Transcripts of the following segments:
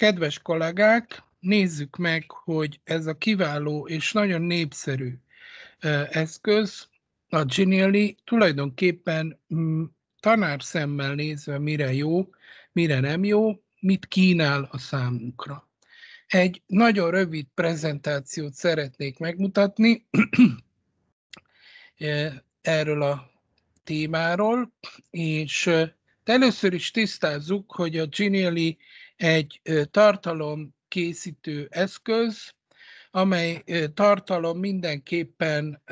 Kedves kollégák, nézzük meg, hogy ez a kiváló és nagyon népszerű eszköz, a Genially tulajdonképpen mm, tanár szemmel nézve mire jó, mire nem jó, mit kínál a számunkra. Egy nagyon rövid prezentációt szeretnék megmutatni erről a témáról, és először is tisztázzuk, hogy a Genially egy tartalom készítő eszköz, amely tartalom mindenképpen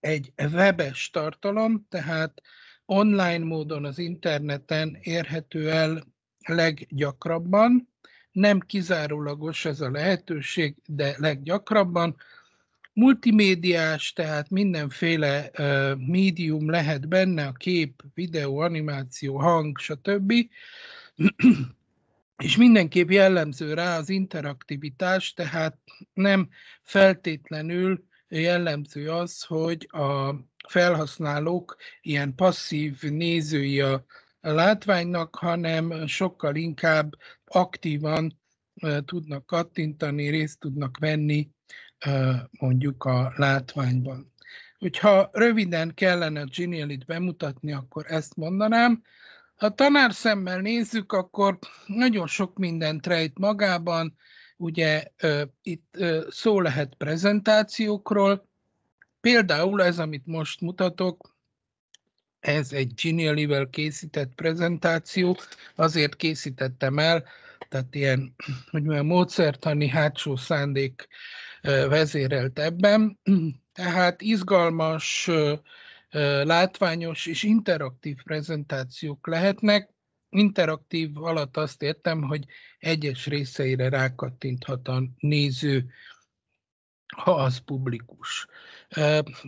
egy webes tartalom, tehát online módon az interneten érhető el leggyakrabban. Nem kizárólagos ez a lehetőség, de leggyakrabban. Multimédiás, tehát mindenféle médium lehet benne, a kép, videó, animáció, hang, stb és mindenképp jellemző rá az interaktivitás, tehát nem feltétlenül jellemző az, hogy a felhasználók ilyen passzív nézői a látványnak, hanem sokkal inkább aktívan tudnak kattintani, részt tudnak venni mondjuk a látványban. Hogyha röviden kellene a Genialit bemutatni, akkor ezt mondanám. Ha tanár szemmel nézzük, akkor nagyon sok mindent rejt magában. Ugye itt szó lehet prezentációkról. Például ez, amit most mutatok, ez egy Genially-vel készített prezentáció, azért készítettem el, tehát ilyen, hogy mondjam, módszertani hátsó szándék vezérelt ebben. Tehát izgalmas látványos és interaktív prezentációk lehetnek. Interaktív alatt azt értem, hogy egyes részeire rákattinthat a néző, ha az publikus.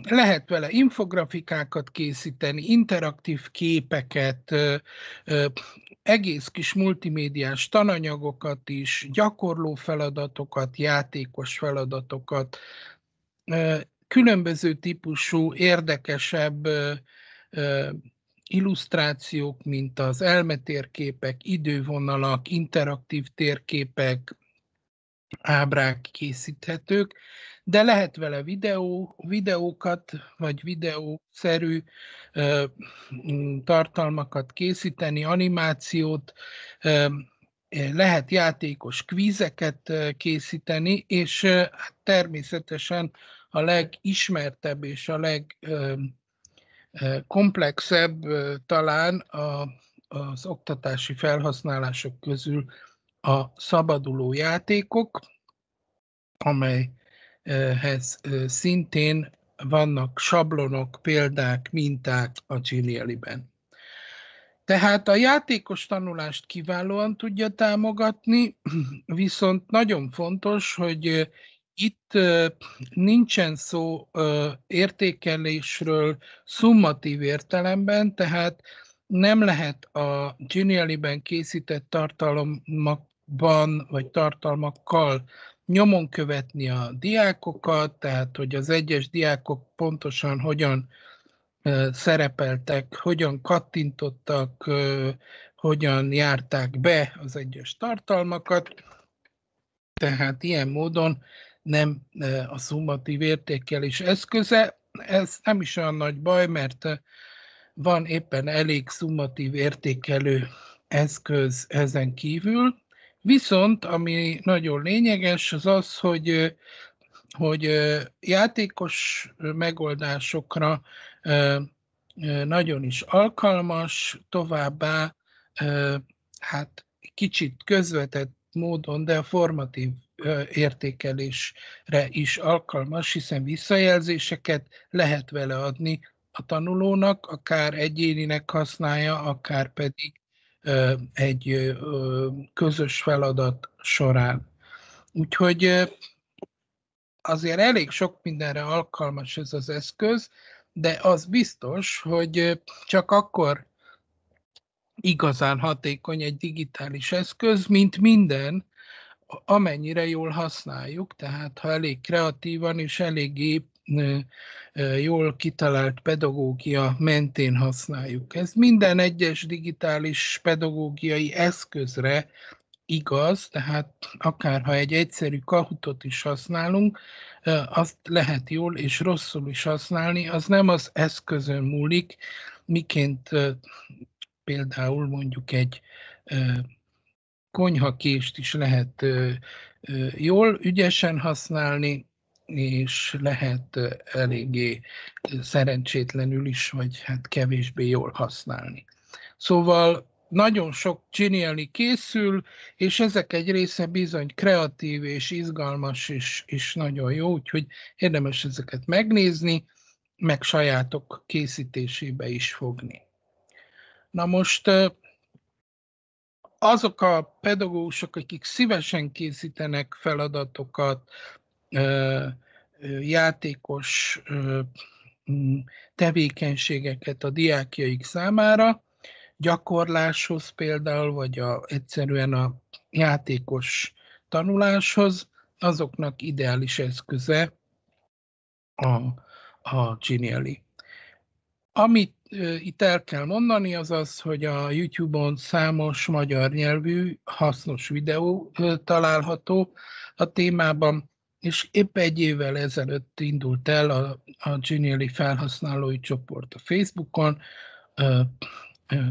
Lehet vele infografikákat készíteni, interaktív képeket, egész kis multimédiás tananyagokat is, gyakorló feladatokat, játékos feladatokat, különböző típusú, érdekesebb illusztrációk, mint az elmetérképek, idővonalak, interaktív térképek, ábrák készíthetők, de lehet vele videó, videókat vagy videószerű ö, tartalmakat készíteni, animációt, ö, lehet játékos kvízeket készíteni, és hát természetesen a legismertebb és a legkomplexebb talán a, az oktatási felhasználások közül a szabaduló játékok, amelyhez szintén vannak sablonok, példák, minták a genially Tehát a játékos tanulást kiválóan tudja támogatni, viszont nagyon fontos, hogy itt nincsen szó értékelésről szummatív értelemben, tehát nem lehet a Genially-ben készített tartalmakban vagy tartalmakkal nyomon követni a diákokat, tehát hogy az egyes diákok pontosan hogyan szerepeltek, hogyan kattintottak, hogyan járták be az egyes tartalmakat. Tehát ilyen módon nem e, a szummatív értékelés eszköze. Ez nem is olyan nagy baj, mert e, van éppen elég szummatív értékelő eszköz ezen kívül. Viszont, ami nagyon lényeges, az az, hogy, e, hogy játékos megoldásokra nagyon is alkalmas, továbbá hát kicsit közvetett módon, de formatív értékelésre is alkalmas, hiszen visszajelzéseket lehet vele adni a tanulónak, akár egyéninek használja, akár pedig egy közös feladat során. Úgyhogy azért elég sok mindenre alkalmas ez az eszköz, de az biztos, hogy csak akkor igazán hatékony egy digitális eszköz, mint minden, amennyire jól használjuk, tehát ha elég kreatívan és eléggé jól kitalált pedagógia mentén használjuk. Ez minden egyes digitális pedagógiai eszközre igaz, tehát akár ha egy egyszerű kahutot is használunk, azt lehet jól és rosszul is használni, az nem az eszközön múlik, miként például mondjuk egy konyhakést is lehet jól, ügyesen használni, és lehet eléggé szerencsétlenül is, vagy hát kevésbé jól használni. Szóval nagyon sok csinálni készül, és ezek egy része bizony kreatív és izgalmas, és, és nagyon jó, úgyhogy érdemes ezeket megnézni, meg sajátok készítésébe is fogni. Na most azok a pedagógusok, akik szívesen készítenek feladatokat, játékos tevékenységeket a diákjaik számára, gyakorláshoz például, vagy a, egyszerűen a játékos tanuláshoz, azoknak ideális eszköze a, a Geniali. Amit itt el kell mondani, az az, hogy a YouTube-on számos magyar nyelvű hasznos videó található a témában, és épp egy évvel ezelőtt indult el a, a Genially felhasználói csoport a Facebookon,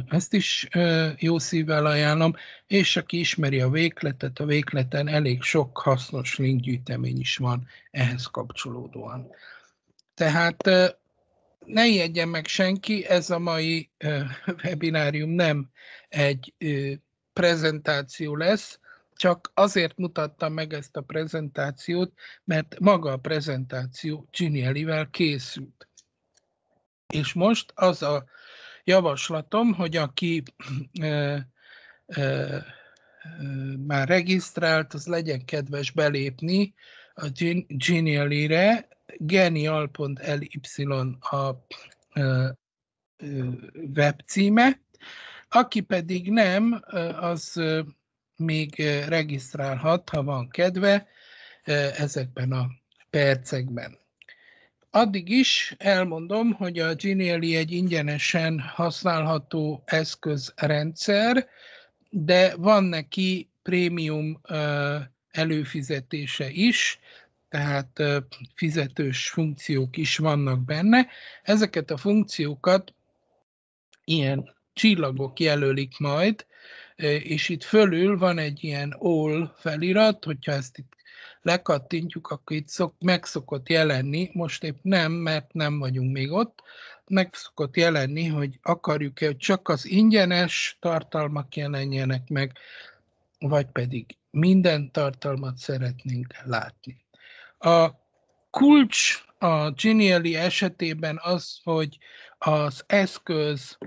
ezt is jó szívvel ajánlom, és aki ismeri a végletet, a végleten elég sok hasznos linkgyűjtemény is van ehhez kapcsolódóan. Tehát ne ijedjen meg senki, ez a mai webinárium nem egy prezentáció lesz, csak azért mutattam meg ezt a prezentációt, mert maga a prezentáció Ginielivel készült. És most az a javaslatom, hogy aki ö, ö, ö, már regisztrált, az legyen kedves belépni a Genially-re, genial.ly a webcíme, aki pedig nem, az még regisztrálhat, ha van kedve, ezekben a percekben. Addig is elmondom, hogy a Genially egy ingyenesen használható eszközrendszer, de van neki prémium előfizetése is, tehát fizetős funkciók is vannak benne. Ezeket a funkciókat ilyen csillagok jelölik majd, és itt fölül van egy ilyen all felirat, hogyha ezt itt lekattintjuk, akkor itt szok, meg szokott jelenni, most épp nem, mert nem vagyunk még ott, meg szokott jelenni, hogy akarjuk-e, hogy csak az ingyenes tartalmak jelenjenek meg, vagy pedig minden tartalmat szeretnénk látni. A kulcs a Genially esetében az, hogy az eszköz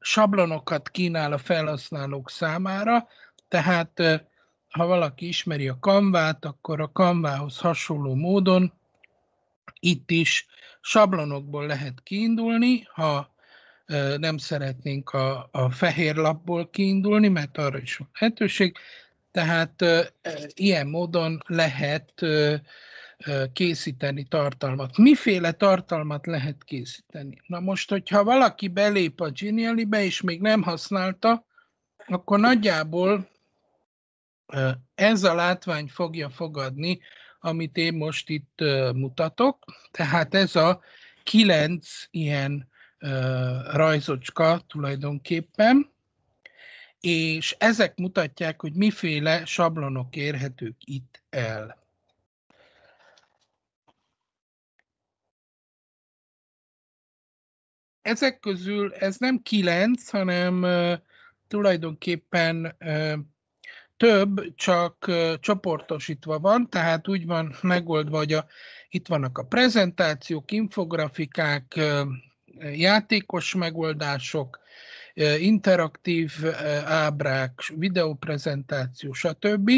sablonokat kínál a felhasználók számára, tehát ha valaki ismeri a kanvát, akkor a kanvához hasonló módon itt is sablonokból lehet kiindulni, ha nem szeretnénk a, a fehér lapból kiindulni, mert arra is van lehetőség, tehát ilyen módon lehet készíteni tartalmat. Miféle tartalmat lehet készíteni? Na most, hogyha valaki belép a Genially-be, és még nem használta, akkor nagyjából ez a látvány fogja fogadni, amit én most itt mutatok. Tehát ez a kilenc ilyen rajzocska tulajdonképpen és ezek mutatják, hogy miféle sablonok érhetők itt el. Ezek közül ez nem kilenc, hanem tulajdonképpen több, csak csoportosítva van, tehát úgy van megoldva, hogy a, itt vannak a prezentációk, infografikák, játékos megoldások, interaktív ábrák, videóprezentáció, stb.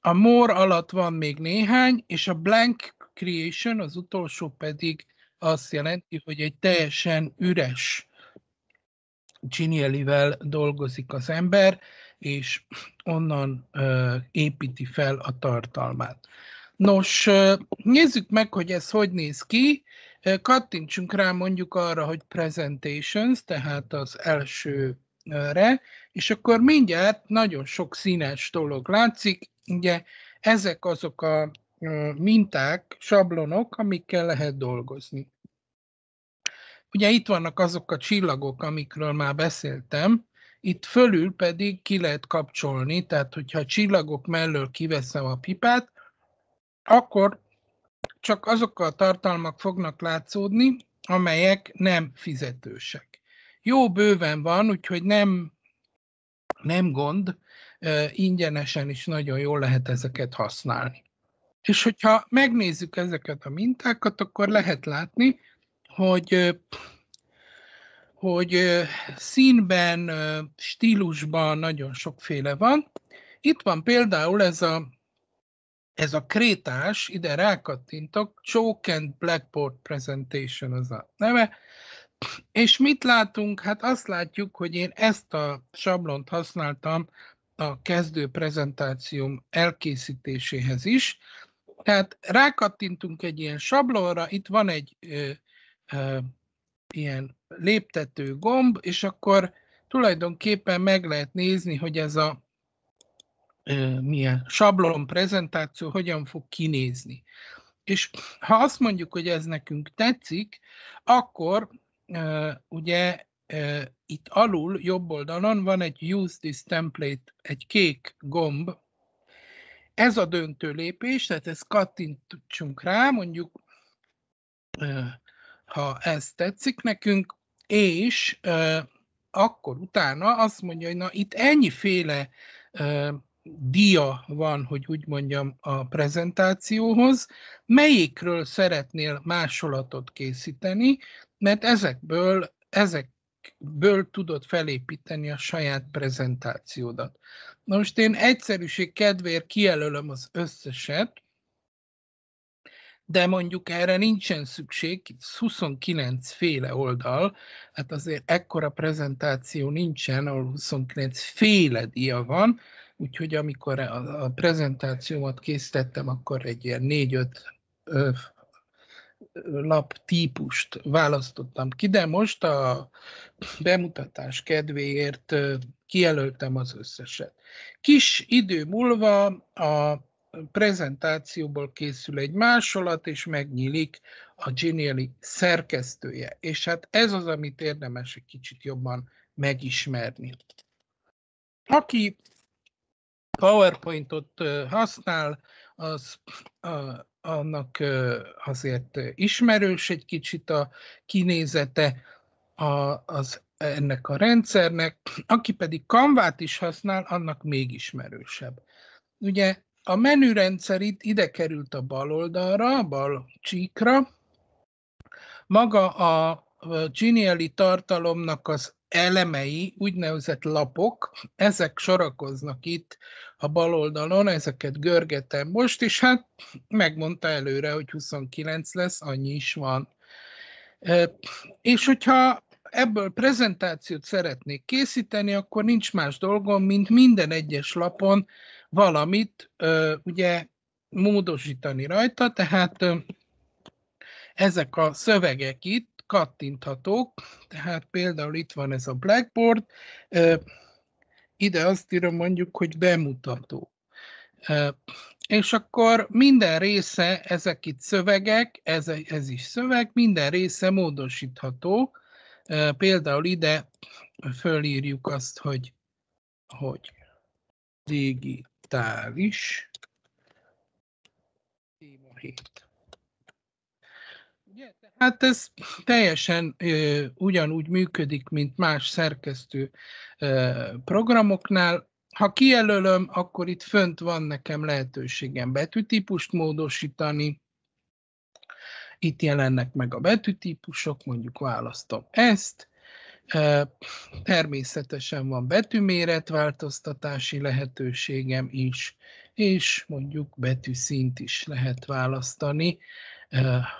A more alatt van még néhány, és a blank creation, az utolsó pedig azt jelenti, hogy egy teljesen üres Genielivel dolgozik az ember, és onnan építi fel a tartalmát. Nos, nézzük meg, hogy ez hogy néz ki. Kattintsunk rá mondjuk arra, hogy presentations, tehát az elsőre, és akkor mindjárt nagyon sok színes dolog látszik. Ugye ezek azok a minták, sablonok, amikkel lehet dolgozni. Ugye itt vannak azok a csillagok, amikről már beszéltem, itt fölül pedig ki lehet kapcsolni, tehát hogyha a csillagok mellől kiveszem a pipát, akkor csak azok a tartalmak fognak látszódni, amelyek nem fizetősek. Jó bőven van, úgyhogy nem, nem gond, ingyenesen is nagyon jól lehet ezeket használni. És hogyha megnézzük ezeket a mintákat, akkor lehet látni, hogy, hogy színben, stílusban nagyon sokféle van. Itt van például ez a ez a krétás, ide rákattintok, Choke and Blackboard Presentation az a neve, és mit látunk? Hát azt látjuk, hogy én ezt a sablont használtam a kezdő prezentációm elkészítéséhez is. Tehát rákattintunk egy ilyen sablonra, itt van egy ö, ö, ilyen léptető gomb, és akkor tulajdonképpen meg lehet nézni, hogy ez a milyen sablon prezentáció hogyan fog kinézni. És ha azt mondjuk, hogy ez nekünk tetszik, akkor ugye itt alul, jobb oldalon van egy Use this template, egy kék gomb. Ez a döntő lépés, tehát ezt kattintsunk rá, mondjuk, ha ez tetszik nekünk, és akkor utána azt mondja, hogy na itt ennyiféle dia van, hogy úgy mondjam, a prezentációhoz, melyikről szeretnél másolatot készíteni, mert ezekből, ezekből tudod felépíteni a saját prezentációdat. Na most én egyszerűség kedvéért kijelölöm az összeset, de mondjuk erre nincsen szükség, 29 féle oldal, hát azért ekkora prezentáció nincsen, ahol 29 féle dia van, Úgyhogy amikor a, a prezentációmat készítettem, akkor egy ilyen négy-öt lap típust választottam ki, de most a bemutatás kedvéért kijelöltem az összeset. Kis idő múlva a prezentációból készül egy másolat, és megnyílik a Geniali szerkesztője. És hát ez az, amit érdemes egy kicsit jobban megismerni. Aki PowerPointot használ, az a, annak azért ismerős egy kicsit a kinézete a, az, ennek a rendszernek, aki pedig kanvát is használ, annak még ismerősebb. Ugye a menürendszer itt ide került a bal oldalra, a bal csíkra, maga a Geniali tartalomnak az elemei, úgynevezett lapok, ezek sorakoznak itt a bal oldalon, ezeket görgetem most, és hát megmondta előre, hogy 29 lesz, annyi is van. És hogyha ebből prezentációt szeretnék készíteni, akkor nincs más dolgom, mint minden egyes lapon valamit ugye módosítani rajta, tehát ezek a szövegek itt, kattinthatók, tehát például itt van ez a Blackboard, ide azt írom mondjuk, hogy bemutató. És akkor minden része, ezek itt szövegek, ez, ez is szöveg, minden része módosítható. Például ide fölírjuk azt, hogy, hogy digitális téma Hát ez teljesen ö, ugyanúgy működik, mint más szerkesztő ö, programoknál. Ha kijelölöm, akkor itt fönt van nekem lehetőségem betűtípust módosítani. Itt jelennek meg a betűtípusok, mondjuk választom ezt. természetesen van betűméret változtatási lehetőségem is, és mondjuk betűszint is lehet választani,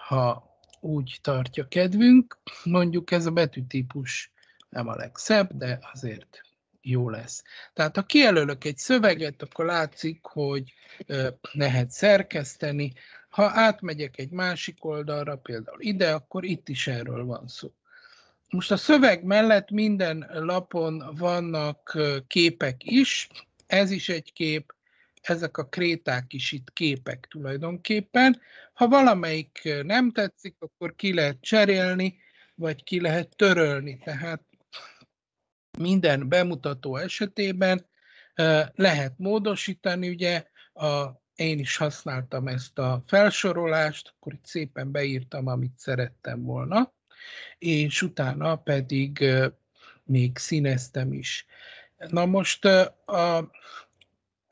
ha úgy tartja kedvünk. Mondjuk ez a betűtípus nem a legszebb, de azért jó lesz. Tehát ha kijelölök egy szöveget, akkor látszik, hogy lehet szerkeszteni. Ha átmegyek egy másik oldalra, például ide, akkor itt is erről van szó. Most a szöveg mellett minden lapon vannak képek is. Ez is egy kép, ezek a kréták is itt képek tulajdonképpen. Ha valamelyik nem tetszik, akkor ki lehet cserélni, vagy ki lehet törölni. Tehát minden bemutató esetében lehet módosítani, ugye a, én is használtam ezt a felsorolást, akkor itt szépen beírtam, amit szerettem volna, és utána pedig még színeztem is. Na most a,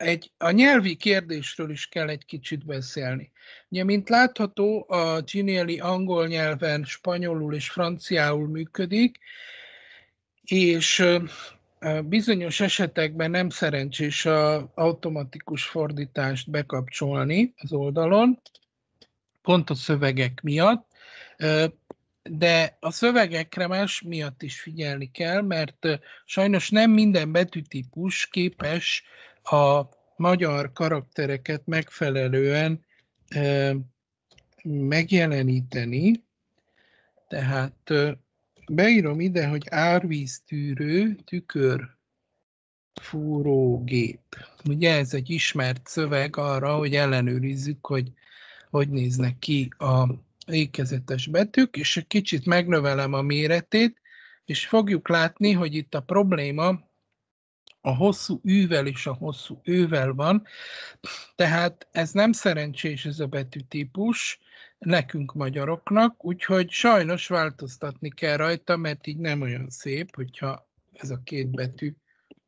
egy, a nyelvi kérdésről is kell egy kicsit beszélni. Ugye, mint látható, a Ginieli angol nyelven spanyolul és franciául működik, és bizonyos esetekben nem szerencsés a automatikus fordítást bekapcsolni az oldalon, pont a szövegek miatt, de a szövegekre más miatt is figyelni kell, mert sajnos nem minden betűtípus képes a magyar karaktereket megfelelően megjeleníteni. Tehát beírom ide, hogy árvíztűrő tükör fúrógép. Ugye ez egy ismert szöveg arra, hogy ellenőrizzük, hogy hogy néznek ki a ékezetes betűk, és egy kicsit megnövelem a méretét, és fogjuk látni, hogy itt a probléma a hosszú űvel és a hosszú ővel van, tehát ez nem szerencsés ez a betűtípus nekünk magyaroknak, úgyhogy sajnos változtatni kell rajta, mert így nem olyan szép, hogyha ez a két betű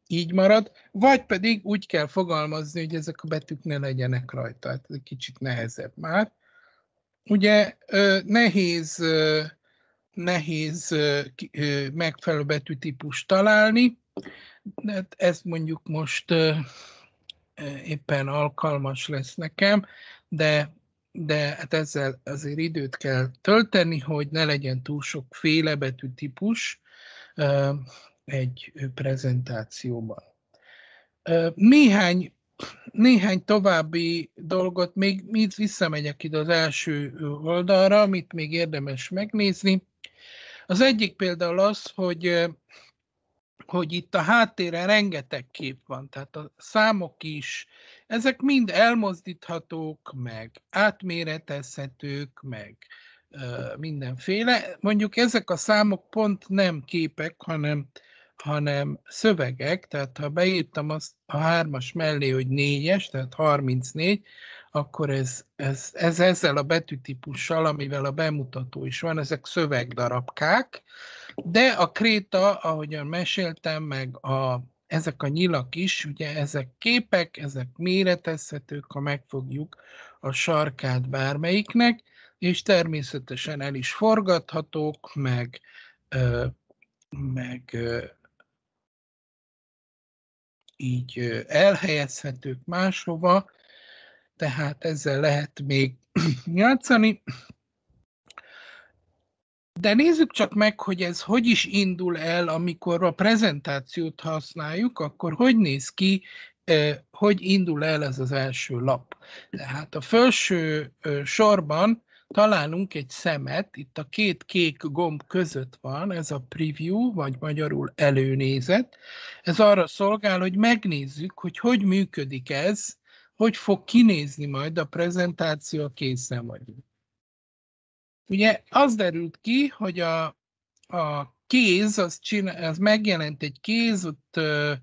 így marad, vagy pedig úgy kell fogalmazni, hogy ezek a betűk ne legyenek rajta, hát ez egy kicsit nehezebb már. Ugye nehéz, nehéz megfelelő betűtípust találni, de hát ez mondjuk most éppen alkalmas lesz nekem, de, de hát ezzel azért időt kell tölteni, hogy ne legyen túl sok félebetű típus egy prezentációban. Néhány néhány további dolgot, még itt visszamegyek ide az első oldalra, amit még érdemes megnézni. Az egyik például az, hogy hogy itt a háttérre rengeteg kép van, tehát a számok is, ezek mind elmozdíthatók, meg átméretezhetők, meg ö, mindenféle. Mondjuk ezek a számok pont nem képek, hanem, hanem szövegek, tehát ha beírtam azt a hármas mellé, hogy négyes, tehát 34, akkor ez, ez, ez ezzel a betűtípussal, amivel a bemutató is van, ezek szövegdarabkák, de a kréta, ahogyan meséltem, meg a, ezek a nyilak is, ugye ezek képek, ezek méretezhetők, ha megfogjuk a sarkát bármelyiknek, és természetesen el is forgathatók, meg, ö, meg ö, így elhelyezhetők máshova, tehát ezzel lehet még játszani. De nézzük csak meg, hogy ez hogy is indul el, amikor a prezentációt használjuk, akkor hogy néz ki, hogy indul el ez az első lap. Tehát a felső sorban találunk egy szemet, itt a két kék gomb között van, ez a preview, vagy magyarul előnézet. Ez arra szolgál, hogy megnézzük, hogy hogy működik ez hogy fog kinézni majd a prezentáció készen vagyunk. Ugye az derült ki, hogy a, a kéz, az, csinál, az megjelent egy kéz, ott ö,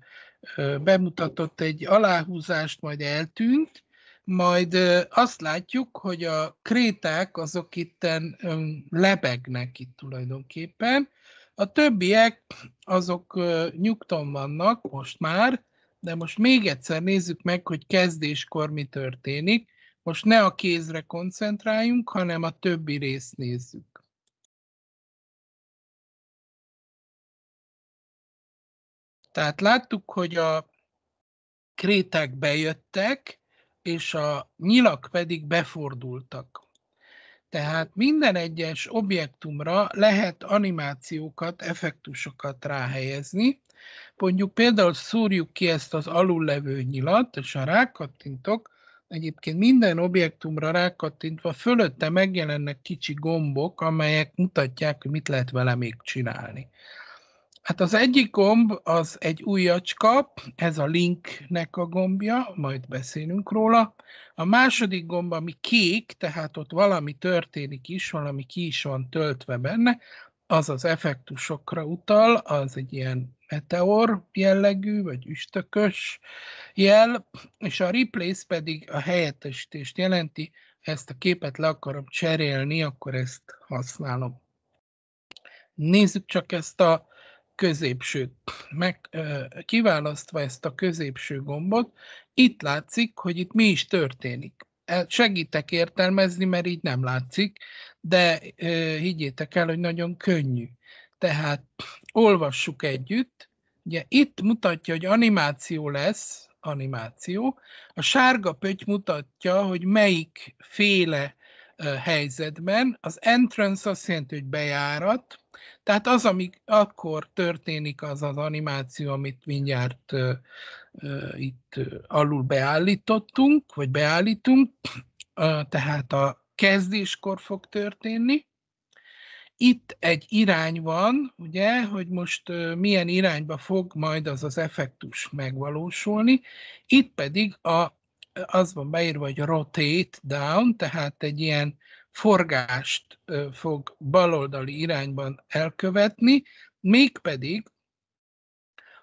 ö, bemutatott egy aláhúzást, majd eltűnt, majd ö, azt látjuk, hogy a kréták azok itten ö, lebegnek itt tulajdonképpen, a többiek azok ö, nyugton vannak most már, de most még egyszer nézzük meg, hogy kezdéskor mi történik. Most ne a kézre koncentráljunk, hanem a többi részt nézzük. Tehát láttuk, hogy a kréták bejöttek, és a nyilak pedig befordultak. Tehát minden egyes objektumra lehet animációkat, effektusokat ráhelyezni, Mondjuk például szúrjuk ki ezt az alullevő nyilat, és ha rákattintok, egyébként minden objektumra rákattintva fölötte megjelennek kicsi gombok, amelyek mutatják, hogy mit lehet vele még csinálni. Hát az egyik gomb az egy újacska, ez a linknek a gombja, majd beszélünk róla. A második gomb, ami kék, tehát ott valami történik is, valami ki is van töltve benne, az az effektusokra utal, az egy ilyen meteor jellegű, vagy üstökös jel, és a replace pedig a helyettesítést jelenti, ha ezt a képet le akarom cserélni, akkor ezt használom. Nézzük csak ezt a középsőt. Meg, kiválasztva ezt a középső gombot, itt látszik, hogy itt mi is történik segítek értelmezni, mert így nem látszik, de higgyétek el, hogy nagyon könnyű. Tehát olvassuk együtt, ugye itt mutatja, hogy animáció lesz, animáció, a sárga pöty mutatja, hogy melyik féle helyzetben. Az entrance azt jelenti, hogy bejárat, tehát az, ami akkor történik, az az animáció, amit mindjárt uh, uh, itt alul beállítottunk, vagy beállítunk, uh, tehát a kezdéskor fog történni. Itt egy irány van, ugye, hogy most uh, milyen irányba fog majd az az effektus megvalósulni, itt pedig a az van beírva, hogy rotate down, tehát egy ilyen forgást fog baloldali irányban elkövetni, mégpedig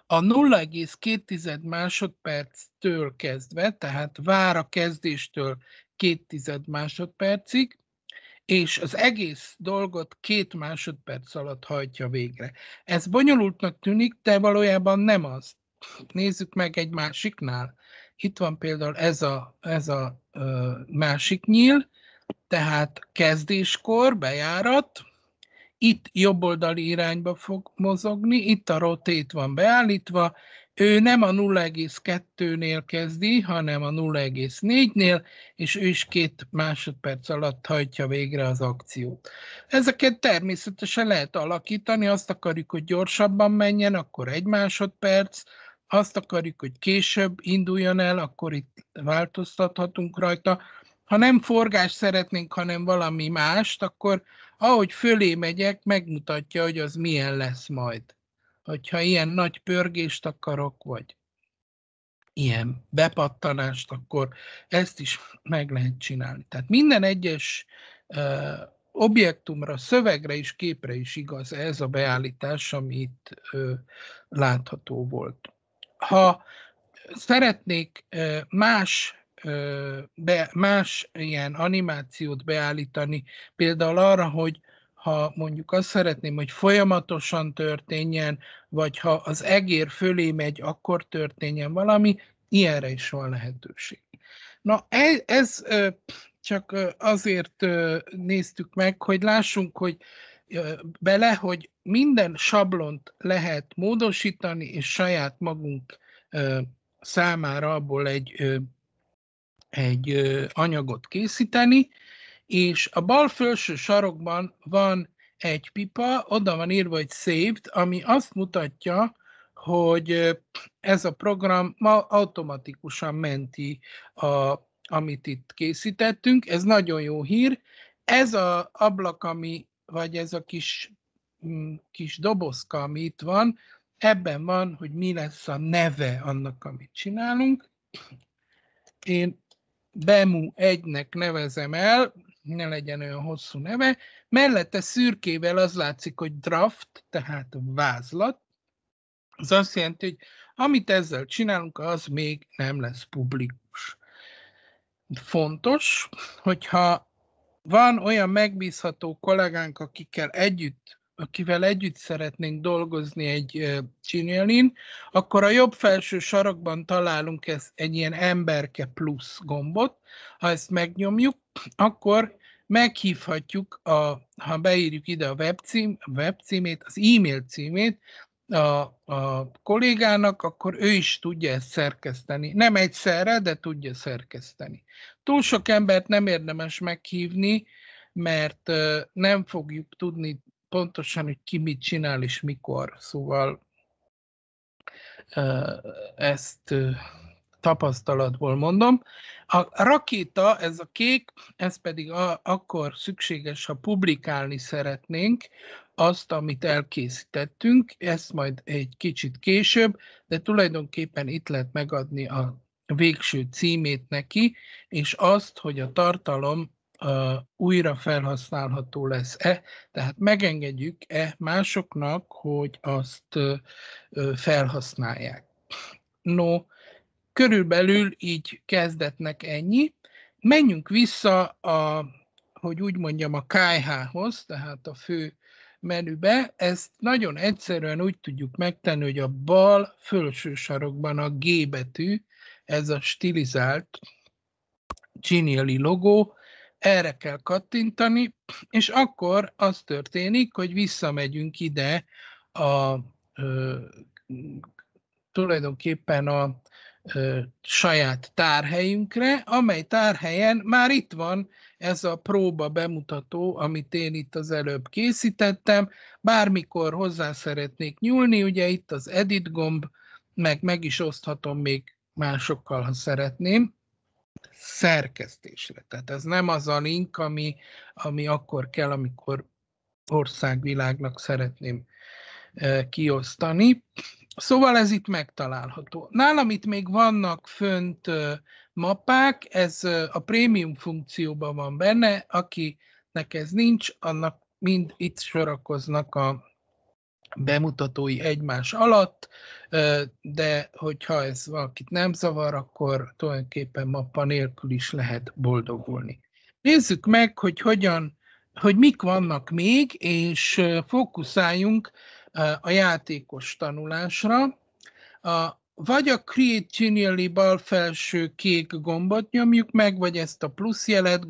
a 0,2 másodperctől kezdve, tehát vár a kezdéstől 2 másodpercig, és az egész dolgot két másodperc alatt hajtja végre. Ez bonyolultnak tűnik, de valójában nem az. Nézzük meg egy másiknál. Itt van például ez a, ez a ö, másik nyíl, tehát kezdéskor bejárat, itt jobboldali irányba fog mozogni, itt a rotét van beállítva, ő nem a 0,2-nél kezdi, hanem a 0,4-nél, és ő is két másodperc alatt hajtja végre az akciót. Ezeket természetesen lehet alakítani, azt akarjuk, hogy gyorsabban menjen, akkor egy másodperc, azt akarjuk, hogy később induljon el, akkor itt változtathatunk rajta. Ha nem forgás szeretnénk, hanem valami mást, akkor ahogy fölé megyek, megmutatja, hogy az milyen lesz majd. Hogyha ilyen nagy pörgést akarok, vagy ilyen bepattanást, akkor ezt is meg lehet csinálni. Tehát minden egyes uh, objektumra, szövegre és képre is igaz ez a beállítás, amit ö, látható volt ha szeretnék más be, más ilyen animációt beállítani, például arra, hogy ha mondjuk azt szeretném, hogy folyamatosan történjen, vagy ha az egér fölé megy, akkor történjen valami, ilyenre is van lehetőség. Na e, ez, ez csak azért néztük meg, hogy lássunk, hogy bele, hogy minden sablont lehet módosítani, és saját magunk számára abból egy, egy anyagot készíteni, és a bal felső sarokban van egy pipa, oda van írva, hogy saved, ami azt mutatja, hogy ez a program ma automatikusan menti, a, amit itt készítettünk. Ez nagyon jó hír. Ez az ablak, ami vagy ez a kis, mm, kis dobozka, ami itt van, ebben van, hogy mi lesz a neve annak, amit csinálunk. Én Bemu egynek nevezem el, ne legyen olyan hosszú neve. Mellette szürkével az látszik, hogy draft, tehát vázlat. Az azt jelenti, hogy amit ezzel csinálunk, az még nem lesz publikus. Fontos, hogyha van olyan megbízható kollégánk, akikkel együtt, akivel együtt szeretnénk dolgozni egy csinélin, akkor a jobb felső sarokban találunk ezt egy ilyen emberke plusz gombot. Ha ezt megnyomjuk, akkor meghívhatjuk, a, ha beírjuk ide a webcím, webcímét, az e-mail címét, a, a kollégának, akkor ő is tudja ezt szerkeszteni. Nem egyszerre, de tudja szerkeszteni. Túl sok embert nem érdemes meghívni, mert nem fogjuk tudni pontosan, hogy ki mit csinál és mikor. Szóval ezt tapasztalatból mondom. A rakéta, ez a kék, ez pedig a, akkor szükséges, ha publikálni szeretnénk, azt, amit elkészítettünk, ezt majd egy kicsit később, de tulajdonképpen itt lehet megadni a végső címét neki, és azt, hogy a tartalom uh, újra felhasználható lesz-e, tehát megengedjük-e másoknak, hogy azt uh, felhasználják. No, körülbelül így kezdetnek ennyi. Menjünk vissza a, hogy úgy mondjam, a KH-hoz, tehát a fő menübe, ezt nagyon egyszerűen úgy tudjuk megtenni, hogy a bal fölső sarokban a G betű, ez a stilizált Genially logó, erre kell kattintani, és akkor az történik, hogy visszamegyünk ide a ö, tulajdonképpen a ö, saját tárhelyünkre, amely tárhelyen már itt van ez a próba bemutató, amit én itt az előbb készítettem. Bármikor hozzá szeretnék nyúlni, ugye itt az edit gomb, meg meg is oszthatom még másokkal, ha szeretném szerkesztésre. Tehát ez nem az a link, ami, ami akkor kell, amikor országvilágnak szeretném kiosztani. Szóval ez itt megtalálható. Nálam itt még vannak fönt mappák, ez a prémium funkcióban van benne, akinek ez nincs, annak mind itt sorakoznak a bemutatói egymás alatt, de hogyha ez valakit nem zavar, akkor tulajdonképpen mappa nélkül is lehet boldogulni. Nézzük meg, hogy hogyan, hogy mik vannak még, és fókuszáljunk a játékos tanulásra. A, vagy a Create Genially bal felső kék gombot nyomjuk meg, vagy ezt a plusz jelet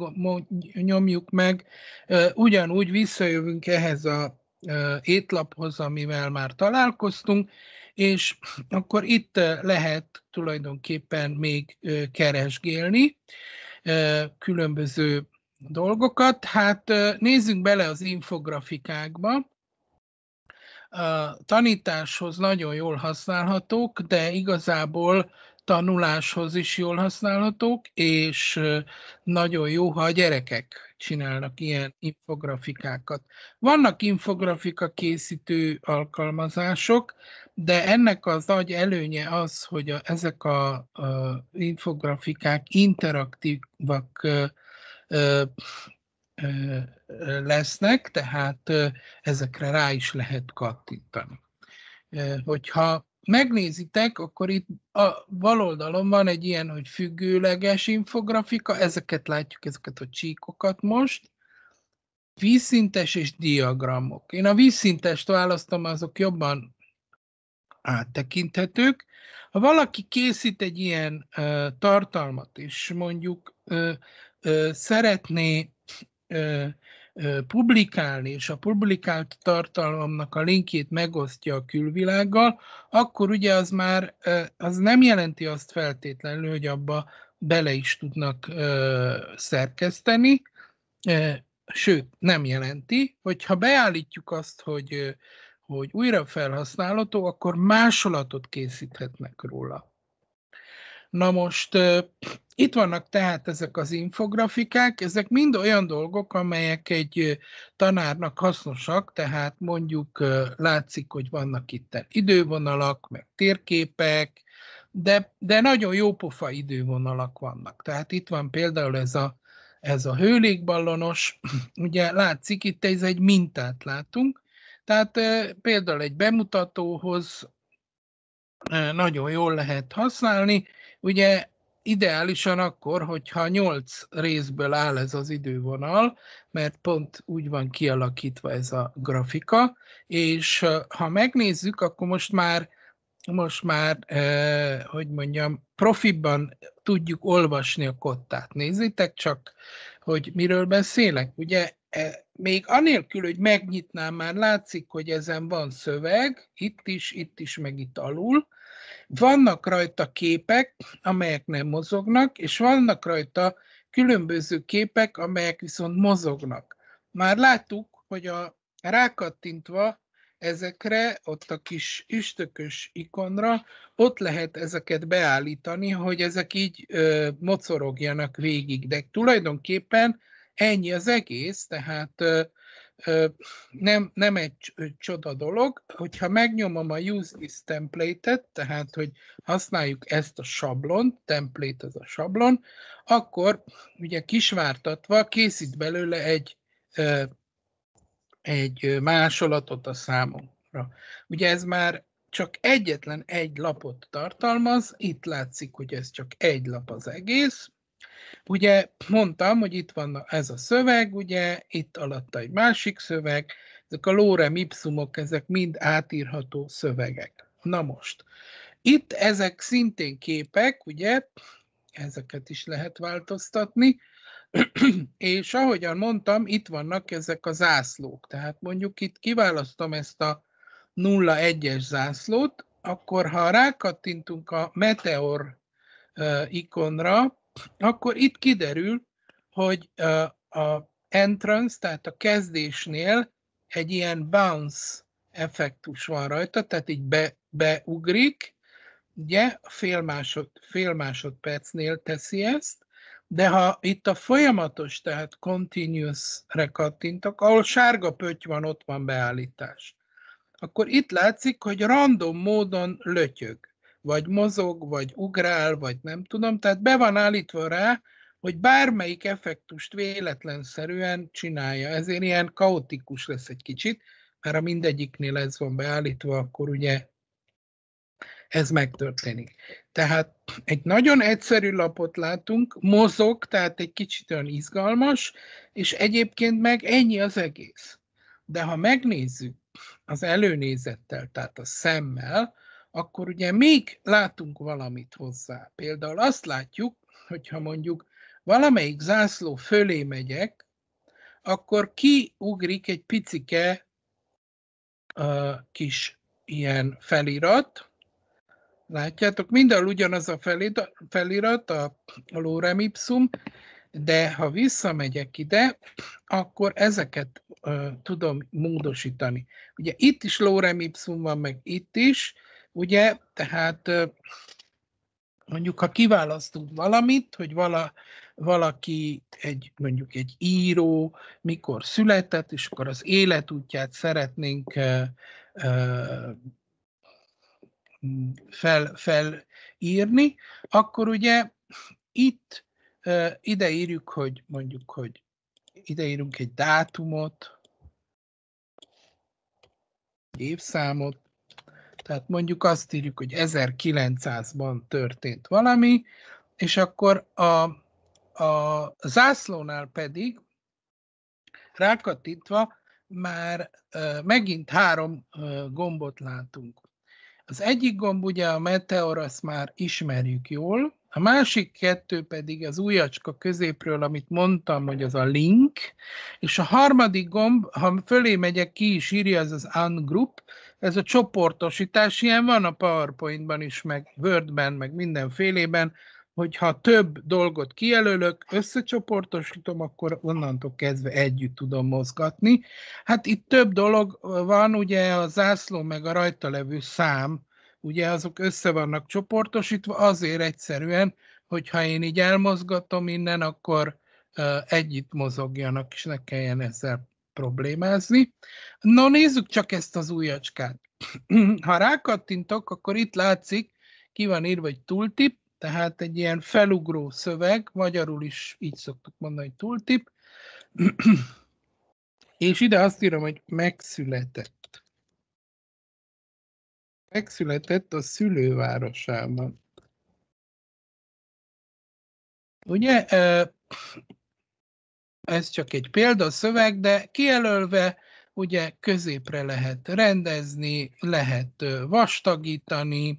nyomjuk meg. Ugyanúgy visszajövünk ehhez a étlaphoz, amivel már találkoztunk, és akkor itt lehet tulajdonképpen még keresgélni különböző dolgokat. Hát nézzünk bele az infografikákba tanításhoz nagyon jól használhatók, de igazából tanuláshoz is jól használhatók, és nagyon jó, ha a gyerekek csinálnak ilyen infografikákat. Vannak infografika készítő alkalmazások, de ennek az nagy előnye az, hogy a, ezek a, infografikák interaktívak, lesznek, tehát ezekre rá is lehet kattintani. Hogyha megnézitek, akkor itt a bal oldalon van egy ilyen, hogy függőleges infografika, ezeket látjuk, ezeket a csíkokat most, vízszintes és diagramok. Én a vízszintest választom, azok jobban áttekinthetők. Ha valaki készít egy ilyen tartalmat, és mondjuk szeretné publikálni, és a publikált tartalomnak a linkjét megosztja a külvilággal, akkor ugye az már az nem jelenti azt feltétlenül, hogy abba bele is tudnak szerkeszteni, sőt, nem jelenti, hogyha beállítjuk azt, hogy, hogy újra felhasználható, akkor másolatot készíthetnek róla. Na most itt vannak tehát ezek az infografikák, ezek mind olyan dolgok, amelyek egy tanárnak hasznosak, tehát mondjuk látszik, hogy vannak itt idővonalak, meg térképek, de, de nagyon jó pofa idővonalak vannak. Tehát itt van például ez a, ez a hőlékballonos, ugye látszik, itt ez egy mintát látunk, tehát például egy bemutatóhoz nagyon jól lehet használni, Ugye ideálisan akkor, hogyha nyolc részből áll ez az idővonal, mert pont úgy van kialakítva ez a grafika, és ha megnézzük, akkor most már most már, eh, hogy mondjam, profiban tudjuk olvasni a kottát. Nézzétek csak, hogy miről beszélek. Ugye eh, még anélkül, hogy megnyitnám, már látszik, hogy ezen van szöveg, itt is, itt is, meg itt alul, vannak rajta képek, amelyek nem mozognak, és vannak rajta különböző képek, amelyek viszont mozognak. Már láttuk, hogy a rákattintva ezekre, ott a kis üstökös ikonra, ott lehet ezeket beállítani, hogy ezek így ö, mocorogjanak végig. De tulajdonképpen ennyi az egész, tehát ö, nem, nem egy csoda dolog, hogyha megnyomom a Use this template-et, tehát hogy használjuk ezt a sablont, template az a sablon, akkor ugye kisvártatva készít belőle egy, egy másolatot a számomra. Ugye ez már csak egyetlen egy lapot tartalmaz, itt látszik, hogy ez csak egy lap az egész, Ugye mondtam, hogy itt van ez a szöveg, ugye itt alatta egy másik szöveg, ezek a lórem ipsumok, ezek mind átírható szövegek. Na most, itt ezek szintén képek, ugye, ezeket is lehet változtatni, és ahogyan mondtam, itt vannak ezek a zászlók. Tehát mondjuk itt kiválasztom ezt a 01 es zászlót, akkor ha rákattintunk a meteor ikonra, akkor itt kiderül, hogy a entrance, tehát a kezdésnél egy ilyen bounce effektus van rajta, tehát így be, beugrik, ugye fél, másod, fél másodpercnél teszi ezt, de ha itt a folyamatos, tehát continuous-re kattintok, ahol sárga pötty van, ott van beállítás, akkor itt látszik, hogy random módon lötyög vagy mozog, vagy ugrál, vagy nem tudom. Tehát be van állítva rá, hogy bármelyik effektust véletlenszerűen csinálja. Ezért ilyen kaotikus lesz egy kicsit, mert ha mindegyiknél ez van beállítva, akkor ugye ez megtörténik. Tehát egy nagyon egyszerű lapot látunk, mozog, tehát egy kicsit olyan izgalmas, és egyébként meg ennyi az egész. De ha megnézzük az előnézettel, tehát a szemmel, akkor ugye még látunk valamit hozzá. Például azt látjuk, hogyha mondjuk valamelyik zászló fölé megyek, akkor kiugrik egy picike uh, kis ilyen felirat. Látjátok, minden ugyanaz a felirat, a lorem ipsum, de ha visszamegyek ide, akkor ezeket uh, tudom módosítani. Ugye itt is lorem ipsum van, meg itt is, ugye? Tehát mondjuk, ha kiválasztunk valamit, hogy vala, valaki egy, mondjuk egy író, mikor született, és akkor az életútját szeretnénk fel, felírni, akkor ugye itt ide írjuk, hogy mondjuk, hogy ide írunk egy dátumot, évszámot, tehát mondjuk azt írjuk, hogy 1900-ban történt valami, és akkor a, a zászlónál pedig rákattintva már ö, megint három ö, gombot látunk. Az egyik gomb ugye a meteor, azt már ismerjük jól, a másik kettő pedig az újacska középről, amit mondtam, hogy az a link, és a harmadik gomb, ha fölé megyek, ki is írja, az az ungroup, ez a csoportosítás ilyen van a PowerPointban is, meg Wordben, meg mindenfélében, hogyha több dolgot kijelölök, összecsoportosítom, akkor onnantól kezdve együtt tudom mozgatni. Hát itt több dolog van, ugye a zászló meg a rajta levő szám, ugye azok össze vannak csoportosítva, azért egyszerűen, hogyha én így elmozgatom innen, akkor együtt mozogjanak, és ne kelljen ezzel problémázni. Na nézzük csak ezt az újacskát. ha rákattintok, akkor itt látszik, ki van írva, egy tooltip, tehát egy ilyen felugró szöveg, magyarul is így szoktuk mondani, hogy tooltip, és ide azt írom, hogy megszületett. Megszületett a szülővárosában. Ugye ez csak egy példaszöveg, de kijelölve ugye középre lehet rendezni, lehet vastagítani,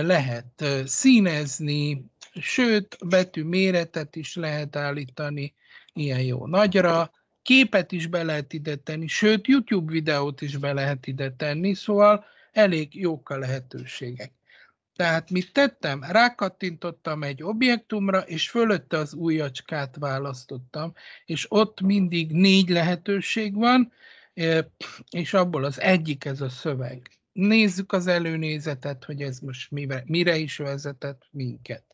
lehet színezni, sőt, betű méretet is lehet állítani ilyen jó nagyra, képet is be lehet ide tenni, sőt, YouTube videót is be lehet ide tenni, szóval elég jók a lehetőségek. Tehát mit tettem? Rákattintottam egy objektumra, és fölötte az újacskát választottam, és ott mindig négy lehetőség van, és abból az egyik ez a szöveg. Nézzük az előnézetet, hogy ez most mire, mire is vezetett minket.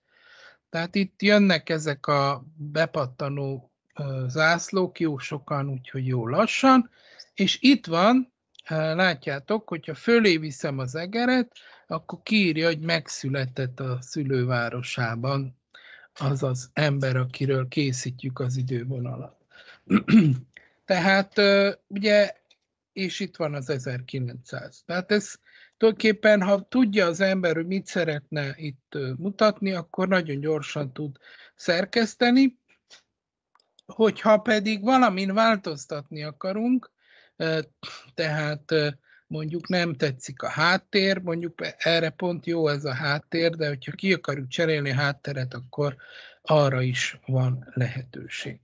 Tehát itt jönnek ezek a bepattanó zászlók, jó sokan, úgyhogy jó lassan, és itt van, látjátok, hogyha fölé viszem az egeret, akkor kiírja, hogy megszületett a szülővárosában az az ember, akiről készítjük az idővonalat. Tehát ugye, és itt van az 1900. Tehát ez tulajdonképpen, ha tudja az ember, hogy mit szeretne itt mutatni, akkor nagyon gyorsan tud szerkeszteni. Hogyha pedig valamin változtatni akarunk, tehát mondjuk nem tetszik a háttér, mondjuk erre pont jó ez a háttér, de hogyha ki akarjuk cserélni hátteret, akkor arra is van lehetőség.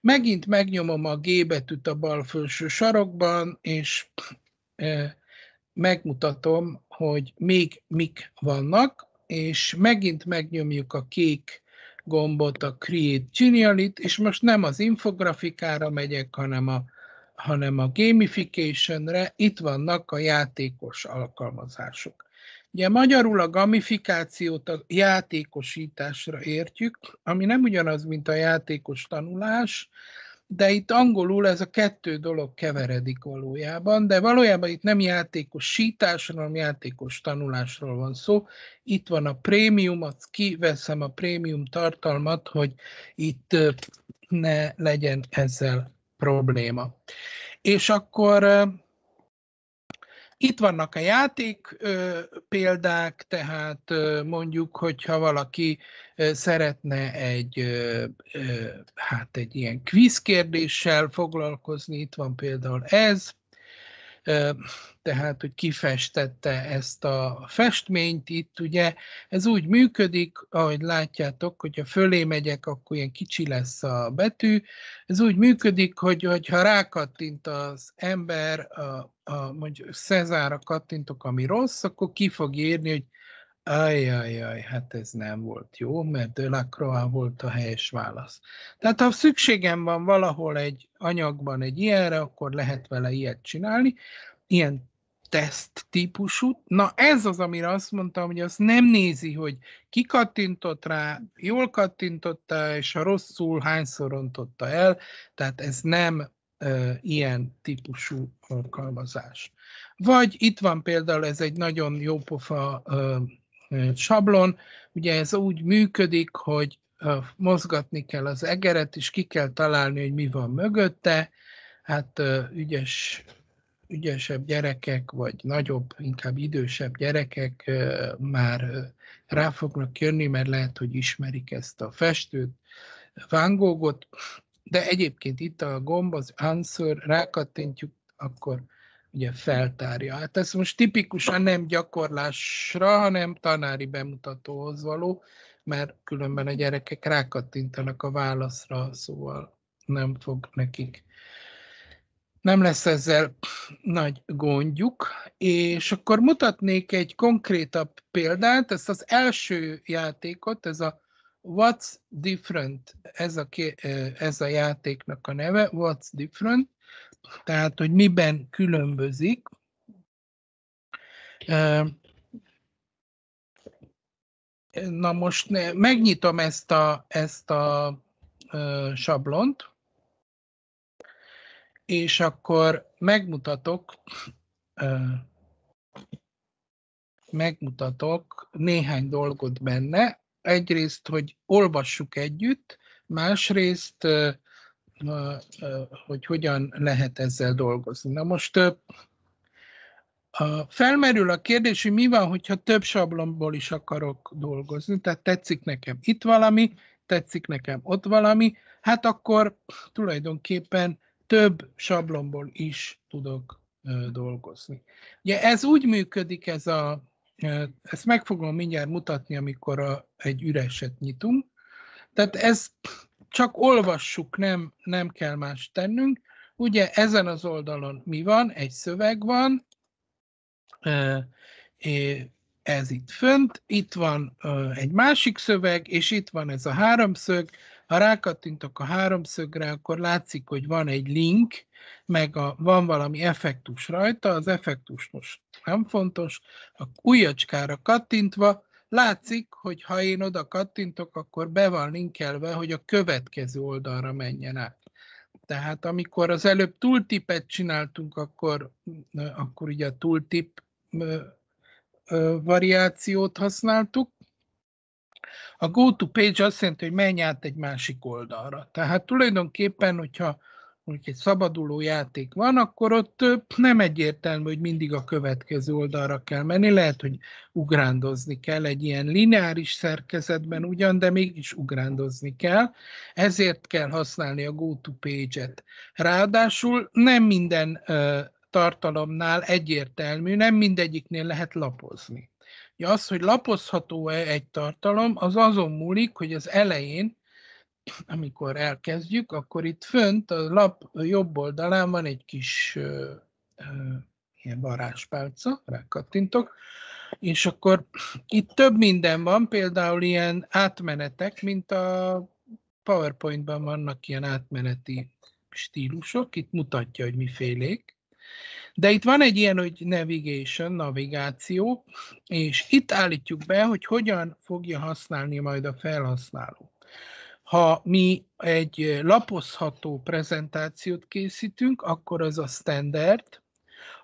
Megint megnyomom a G betűt a bal felső sarokban, és megmutatom, hogy még mik vannak, és megint megnyomjuk a kék gombot, a Create Genialit, és most nem az infografikára megyek, hanem a hanem a gamificationre itt vannak a játékos alkalmazások. Ugye magyarul a gamifikációt a játékosításra értjük, ami nem ugyanaz, mint a játékos tanulás, de itt angolul ez a kettő dolog keveredik valójában, de valójában itt nem játékosításról, hanem játékos tanulásról van szó. Itt van a prémium, azt kiveszem a prémium tartalmat, hogy itt ne legyen ezzel probléma. És akkor itt vannak a játék példák, tehát mondjuk, hogyha valaki szeretne egy, hát egy ilyen quiz kérdéssel foglalkozni, itt van például ez, tehát hogy kifestette ezt a festményt itt, ugye ez úgy működik, ahogy látjátok, hogyha fölé megyek, akkor ilyen kicsi lesz a betű, ez úgy működik, hogy ha rákattint az ember, a, a, mondjuk Cezára kattintok, ami rossz, akkor ki fog írni, hogy Ajajaj, hát ez nem volt jó, mert Croix volt a helyes válasz. Tehát ha szükségem van valahol egy anyagban egy ilyenre, akkor lehet vele ilyet csinálni, ilyen teszt típusú. Na ez az, amire azt mondtam, hogy az nem nézi, hogy ki kattintott rá, jól kattintotta, és ha rosszul hányszor rontotta el, tehát ez nem ö, ilyen típusú alkalmazás. Vagy itt van például, ez egy nagyon pofa ö, sablon. Ugye ez úgy működik, hogy mozgatni kell az egeret, és ki kell találni, hogy mi van mögötte. Hát ügyes, ügyesebb gyerekek, vagy nagyobb, inkább idősebb gyerekek már rá fognak jönni, mert lehet, hogy ismerik ezt a festőt, Van de egyébként itt a gomb, az answer, rákattintjuk, akkor ugye feltárja. Hát ez most tipikusan nem gyakorlásra, hanem tanári bemutatóhoz való, mert különben a gyerekek rákattintanak a válaszra, szóval nem fog nekik. Nem lesz ezzel nagy gondjuk, és akkor mutatnék egy konkrétabb példát, ezt az első játékot, ez a What's Different, ez a, ez a játéknak a neve, What's Different, tehát, hogy miben különbözik. Na most megnyitom ezt a, ezt a sablont, és akkor megmutatok megmutatok néhány dolgot benne. Egyrészt, hogy olvassuk együtt, másrészt hogy hogyan lehet ezzel dolgozni. Na most felmerül a kérdés, hogy mi van, hogyha több sablonból is akarok dolgozni, tehát tetszik nekem itt valami, tetszik nekem ott valami, hát akkor tulajdonképpen több sablonból is tudok dolgozni. Ugye ez úgy működik, ez a, ezt meg fogom mindjárt mutatni, amikor a, egy üreset nyitunk. Tehát ez csak olvassuk, nem, nem kell más tennünk. Ugye ezen az oldalon mi van? Egy szöveg van, ez itt fönt, itt van egy másik szöveg, és itt van ez a háromszög. Ha rákattintok a háromszögre, akkor látszik, hogy van egy link, meg a, van valami effektus rajta, az effektus most nem fontos, a ujjacskára kattintva Látszik, hogy ha én oda kattintok, akkor be van linkelve, hogy a következő oldalra menjen át. Tehát amikor az előbb tooltipet csináltunk, akkor, akkor ugye a tooltip variációt használtuk. A go to page azt jelenti, hogy menj át egy másik oldalra. Tehát tulajdonképpen, hogyha mondjuk egy szabaduló játék van, akkor ott nem egyértelmű, hogy mindig a következő oldalra kell menni. Lehet, hogy ugrándozni kell egy ilyen lineáris szerkezetben ugyan, de mégis ugrándozni kell. Ezért kell használni a GoToPage-et. Ráadásul nem minden ö, tartalomnál egyértelmű, nem mindegyiknél lehet lapozni. Ja, az, hogy lapozható-e egy tartalom, az azon múlik, hogy az elején amikor elkezdjük, akkor itt fönt a lap jobb oldalán van egy kis ö, ö, ilyen varázspálca, rákattintok, és akkor itt több minden van, például ilyen átmenetek, mint a PowerPointban vannak ilyen átmeneti stílusok, itt mutatja, hogy mifélék. De itt van egy ilyen, hogy navigation, navigáció, és itt állítjuk be, hogy hogyan fogja használni majd a felhasználó ha mi egy lapozható prezentációt készítünk, akkor az a standard.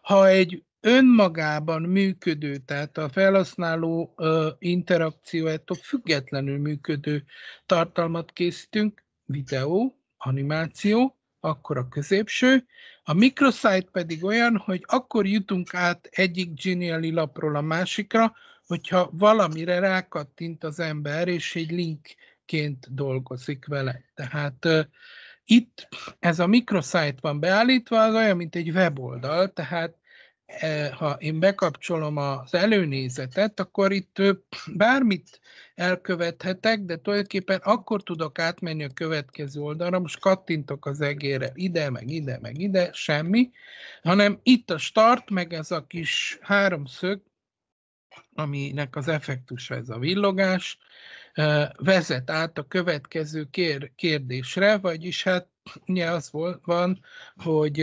Ha egy önmagában működő, tehát a felhasználó interakciójától függetlenül működő tartalmat készítünk, videó, animáció, akkor a középső. A microsite pedig olyan, hogy akkor jutunk át egyik Geniali lapról a másikra, hogyha valamire rákattint az ember, és egy link ként dolgozik vele. Tehát itt ez a microsite van beállítva, az olyan, mint egy weboldal, tehát e, ha én bekapcsolom az előnézetet, akkor itt bármit elkövethetek, de tulajdonképpen akkor tudok átmenni a következő oldalra, most kattintok az egére, ide, meg ide, meg ide, semmi, hanem itt a start, meg ez a kis háromszög, aminek az effektusa ez a villogás, vezet át a következő kér, kérdésre, vagyis hát ugye az volt, van, hogy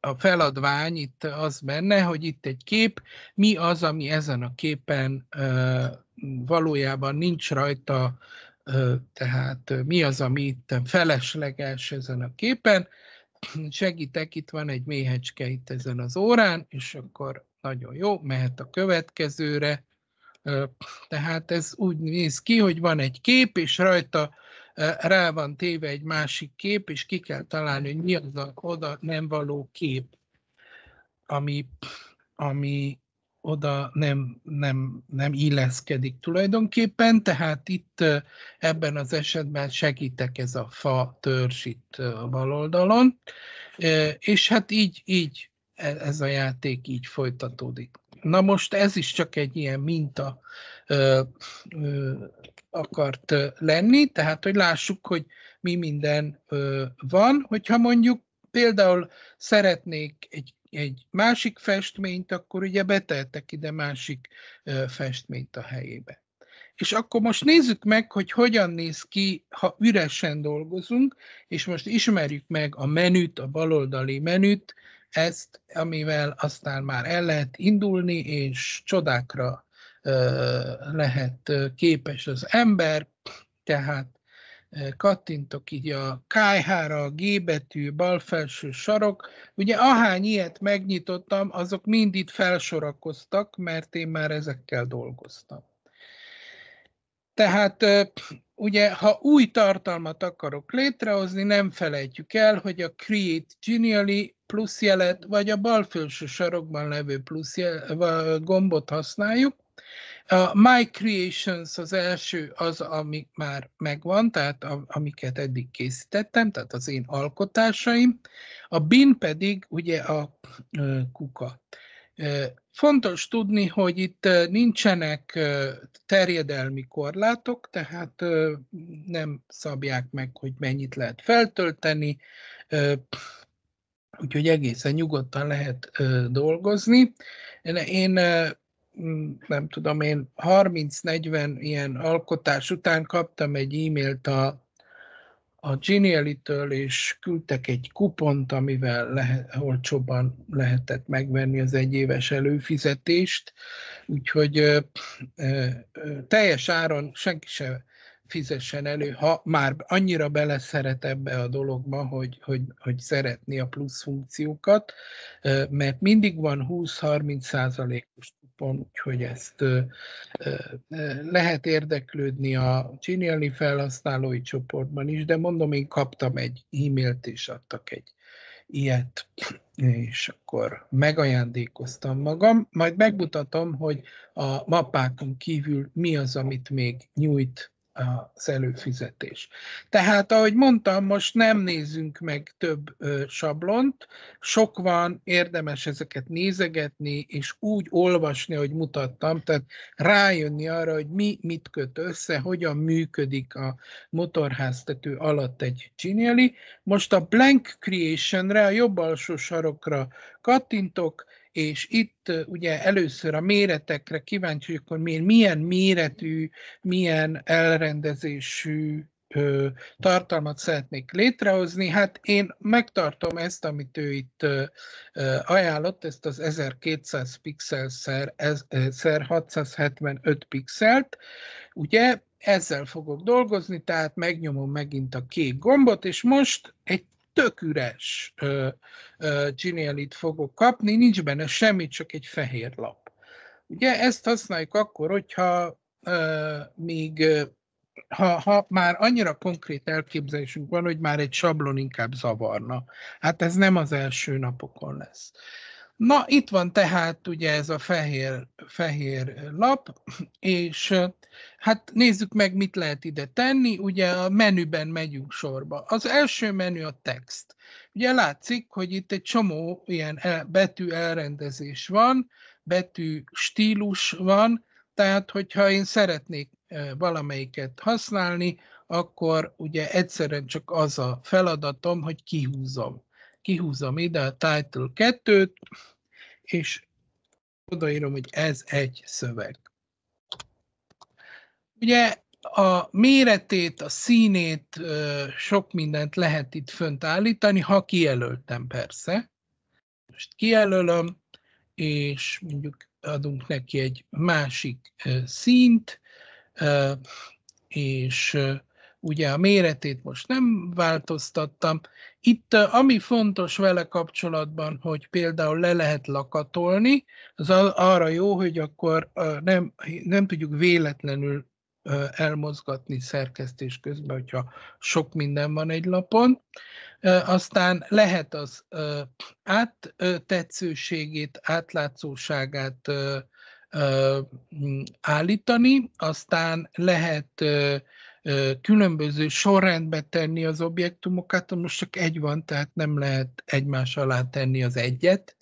a feladvány itt az benne, hogy itt egy kép, mi az, ami ezen a képen valójában nincs rajta, tehát mi az, ami itt felesleges ezen a képen. Segítek, itt van egy méhecske itt ezen az órán, és akkor nagyon jó, mehet a következőre. Tehát ez úgy néz ki, hogy van egy kép, és rajta rá van téve egy másik kép, és ki kell találni, hogy mi az a oda nem való kép, ami, ami oda nem, nem, nem illeszkedik tulajdonképpen, tehát itt ebben az esetben segítek ez a fa törzs itt a bal oldalon, és hát így, így e-, ez a játék így folytatódik. Na most ez is csak egy ilyen minta ö, ö, akart lenni, tehát hogy lássuk, hogy mi minden ö, van. Hogyha mondjuk például szeretnék egy, egy másik festményt, akkor ugye beteltek ide másik ö, festményt a helyébe. És akkor most nézzük meg, hogy hogyan néz ki, ha üresen dolgozunk, és most ismerjük meg a menüt, a baloldali menüt, ezt, amivel aztán már el lehet indulni, és csodákra lehet képes az ember, tehát kattintok így a kájhára, a G betű, bal felső sarok. Ugye ahány ilyet megnyitottam, azok mind itt felsorakoztak, mert én már ezekkel dolgoztam. Tehát ugye, ha új tartalmat akarok létrehozni, nem felejtjük el, hogy a Create Genially plusz jelet, vagy a bal felső sarokban levő plusz jel, gombot használjuk. A My Creations az első, az, ami már megvan, tehát a, amiket eddig készítettem, tehát az én alkotásaim. A bin pedig ugye a kuka. Fontos tudni, hogy itt nincsenek terjedelmi korlátok, tehát nem szabják meg, hogy mennyit lehet feltölteni, úgyhogy egészen nyugodtan lehet ö, dolgozni. Én ö, nem tudom, én 30-40 ilyen alkotás után kaptam egy e-mailt a, a Geniality-től, és küldtek egy kupont, amivel lehet, olcsóban lehetett megvenni az egyéves előfizetést, úgyhogy ö, ö, teljes áron senki se fizessen elő, ha már annyira beleszeret ebbe a dologba, hogy, hogy, hogy szeretni a plusz funkciókat, mert mindig van 20-30 százalékos kupon, úgyhogy ezt lehet érdeklődni a csinálni felhasználói csoportban is, de mondom, én kaptam egy e-mailt, és adtak egy ilyet, és akkor megajándékoztam magam. Majd megmutatom, hogy a mappákon kívül mi az, amit még nyújt az előfizetés. Tehát, ahogy mondtam, most nem nézzünk meg több ö, sablont, sok van, érdemes ezeket nézegetni, és úgy olvasni, hogy mutattam, tehát rájönni arra, hogy mi mit köt össze, hogyan működik a motorháztető alatt egy Genially. Most a Blank Creation-re, a jobb alsó sarokra kattintok, és itt ugye először a méretekre kíváncsi hogy milyen, milyen méretű, milyen elrendezésű ö, tartalmat szeretnék létrehozni. Hát én megtartom ezt, amit ő itt ö, ajánlott, ezt az 1200 pixel szer, ez, szer 675 pixelt, ugye ezzel fogok dolgozni, tehát megnyomom megint a kék gombot, és most egy tök üres Genialit fogok kapni, nincs benne semmi, csak egy fehér lap. Ugye ezt használjuk akkor, hogyha ö, még ha, ha már annyira konkrét elképzelésünk van, hogy már egy sablon inkább zavarna. Hát ez nem az első napokon lesz. Na, itt van tehát ugye ez a fehér, fehér lap, és hát nézzük meg, mit lehet ide tenni. Ugye a menüben megyünk sorba. Az első menü a text. Ugye látszik, hogy itt egy csomó ilyen betű elrendezés van, betű stílus van, tehát hogyha én szeretnék valamelyiket használni, akkor ugye egyszerűen csak az a feladatom, hogy kihúzom kihúzom ide a title 2-t, és odaírom, hogy ez egy szöveg. Ugye a méretét, a színét, sok mindent lehet itt fönt állítani, ha kijelöltem persze. Most kijelölöm, és mondjuk adunk neki egy másik színt, és ugye a méretét most nem változtattam, itt ami fontos vele kapcsolatban, hogy például le lehet lakatolni, az arra jó, hogy akkor nem, nem tudjuk véletlenül elmozgatni szerkesztés közben, hogyha sok minden van egy lapon. Aztán lehet az áttetszőségét, átlátszóságát állítani, aztán lehet különböző sorrendbe tenni az objektumokat, most csak egy van, tehát nem lehet egymás alá tenni az egyet,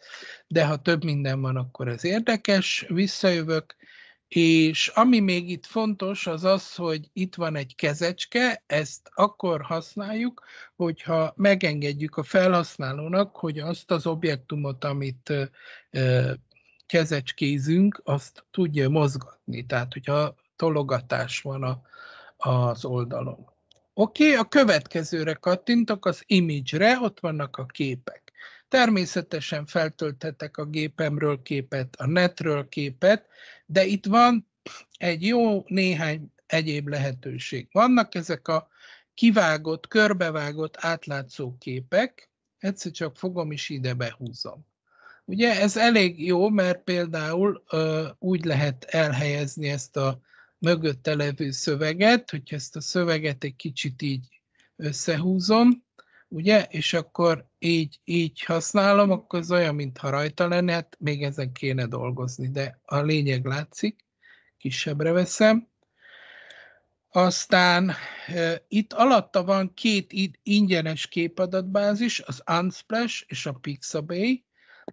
de ha több minden van, akkor ez érdekes, visszajövök, és ami még itt fontos, az az, hogy itt van egy kezecske, ezt akkor használjuk, hogyha megengedjük a felhasználónak, hogy azt az objektumot, amit kezecskézünk, azt tudja mozgatni. Tehát, hogyha tologatás van a, az oldalon. Oké, okay, a következőre kattintok, az image-re, ott vannak a képek. Természetesen feltölthetek a gépemről képet, a netről képet, de itt van egy jó néhány egyéb lehetőség. Vannak ezek a kivágott, körbevágott, átlátszó képek, egyszer csak fogom is ide behúzom. Ugye ez elég jó, mert például ö, úgy lehet elhelyezni ezt a mögötte levő szöveget, hogyha ezt a szöveget egy kicsit így összehúzom, ugye, és akkor így, így használom, akkor az olyan, mintha rajta lenne, hát még ezen kéne dolgozni, de a lényeg látszik, kisebbre veszem. Aztán e, itt alatta van két ingyenes képadatbázis, az Unsplash és a Pixabay.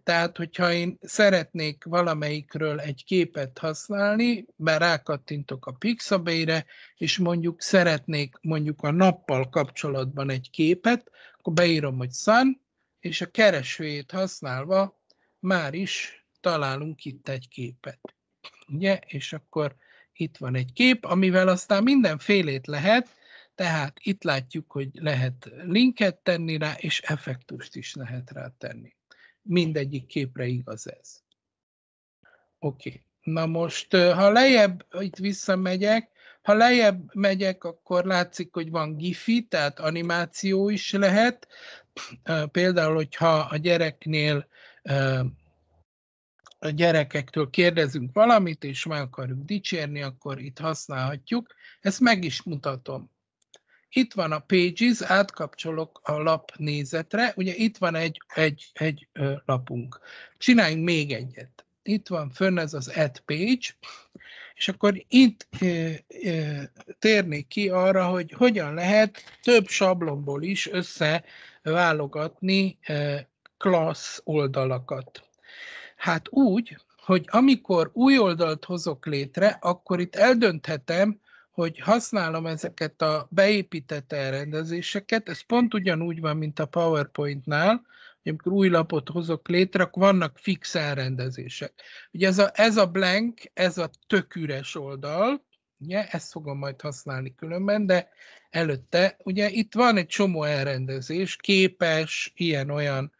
Tehát, hogyha én szeretnék valamelyikről egy képet használni, mert rákattintok a Pixabay-re, és mondjuk szeretnék mondjuk a nappal kapcsolatban egy képet, akkor beírom, hogy sun, és a keresőjét használva már is találunk itt egy képet. Ugye? És akkor itt van egy kép, amivel aztán mindenfélét lehet, tehát itt látjuk, hogy lehet linket tenni rá, és effektust is lehet rá tenni mindegyik képre igaz ez. Oké. Okay. Na most, ha lejjebb, itt visszamegyek, ha lejjebb megyek, akkor látszik, hogy van gifi, tehát animáció is lehet. Például, hogyha a gyereknél a gyerekektől kérdezünk valamit, és meg akarjuk dicsérni, akkor itt használhatjuk. Ezt meg is mutatom. Itt van a Pages, átkapcsolok a lap nézetre, ugye itt van egy, egy, egy lapunk. Csináljunk még egyet. Itt van fönn ez az Add Page, és akkor itt e, e, térnék ki arra, hogy hogyan lehet több sablonból is összeválogatni e, klassz oldalakat. Hát úgy, hogy amikor új oldalt hozok létre, akkor itt eldönthetem, hogy használom ezeket a beépített elrendezéseket, ez pont ugyanúgy van, mint a PowerPoint-nál, hogy amikor új lapot hozok létre, akkor vannak fix elrendezések. Ugye ez a, ez a blank, ez a tök üres oldal, ugye, ezt fogom majd használni különben, de előtte, ugye itt van egy csomó elrendezés, képes, ilyen-olyan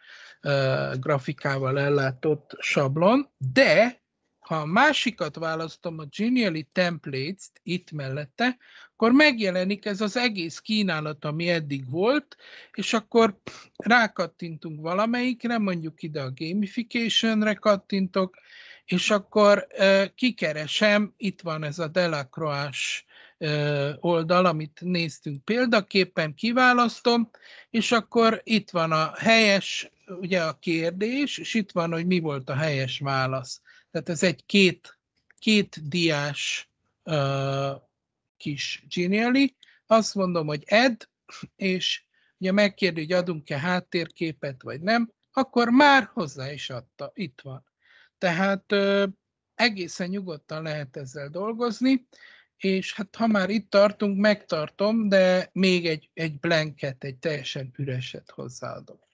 uh, grafikával ellátott sablon, de ha a másikat választom, a Genially Templates itt mellette, akkor megjelenik ez az egész kínálat, ami eddig volt, és akkor rákattintunk valamelyikre, mondjuk ide a gamificationre kattintok, és akkor e, kikeresem, itt van ez a Delacroix oldal, amit néztünk példaképpen, kiválasztom, és akkor itt van a helyes, ugye a kérdés, és itt van, hogy mi volt a helyes válasz. Tehát ez egy két, két diás uh, kis Genially. Azt mondom, hogy add, és ugye megkérdi, hogy adunk-e háttérképet, vagy nem, akkor már hozzá is adta, itt van. Tehát uh, egészen nyugodtan lehet ezzel dolgozni, és hát ha már itt tartunk, megtartom, de még egy, egy blanket, egy teljesen üreset hozzáadok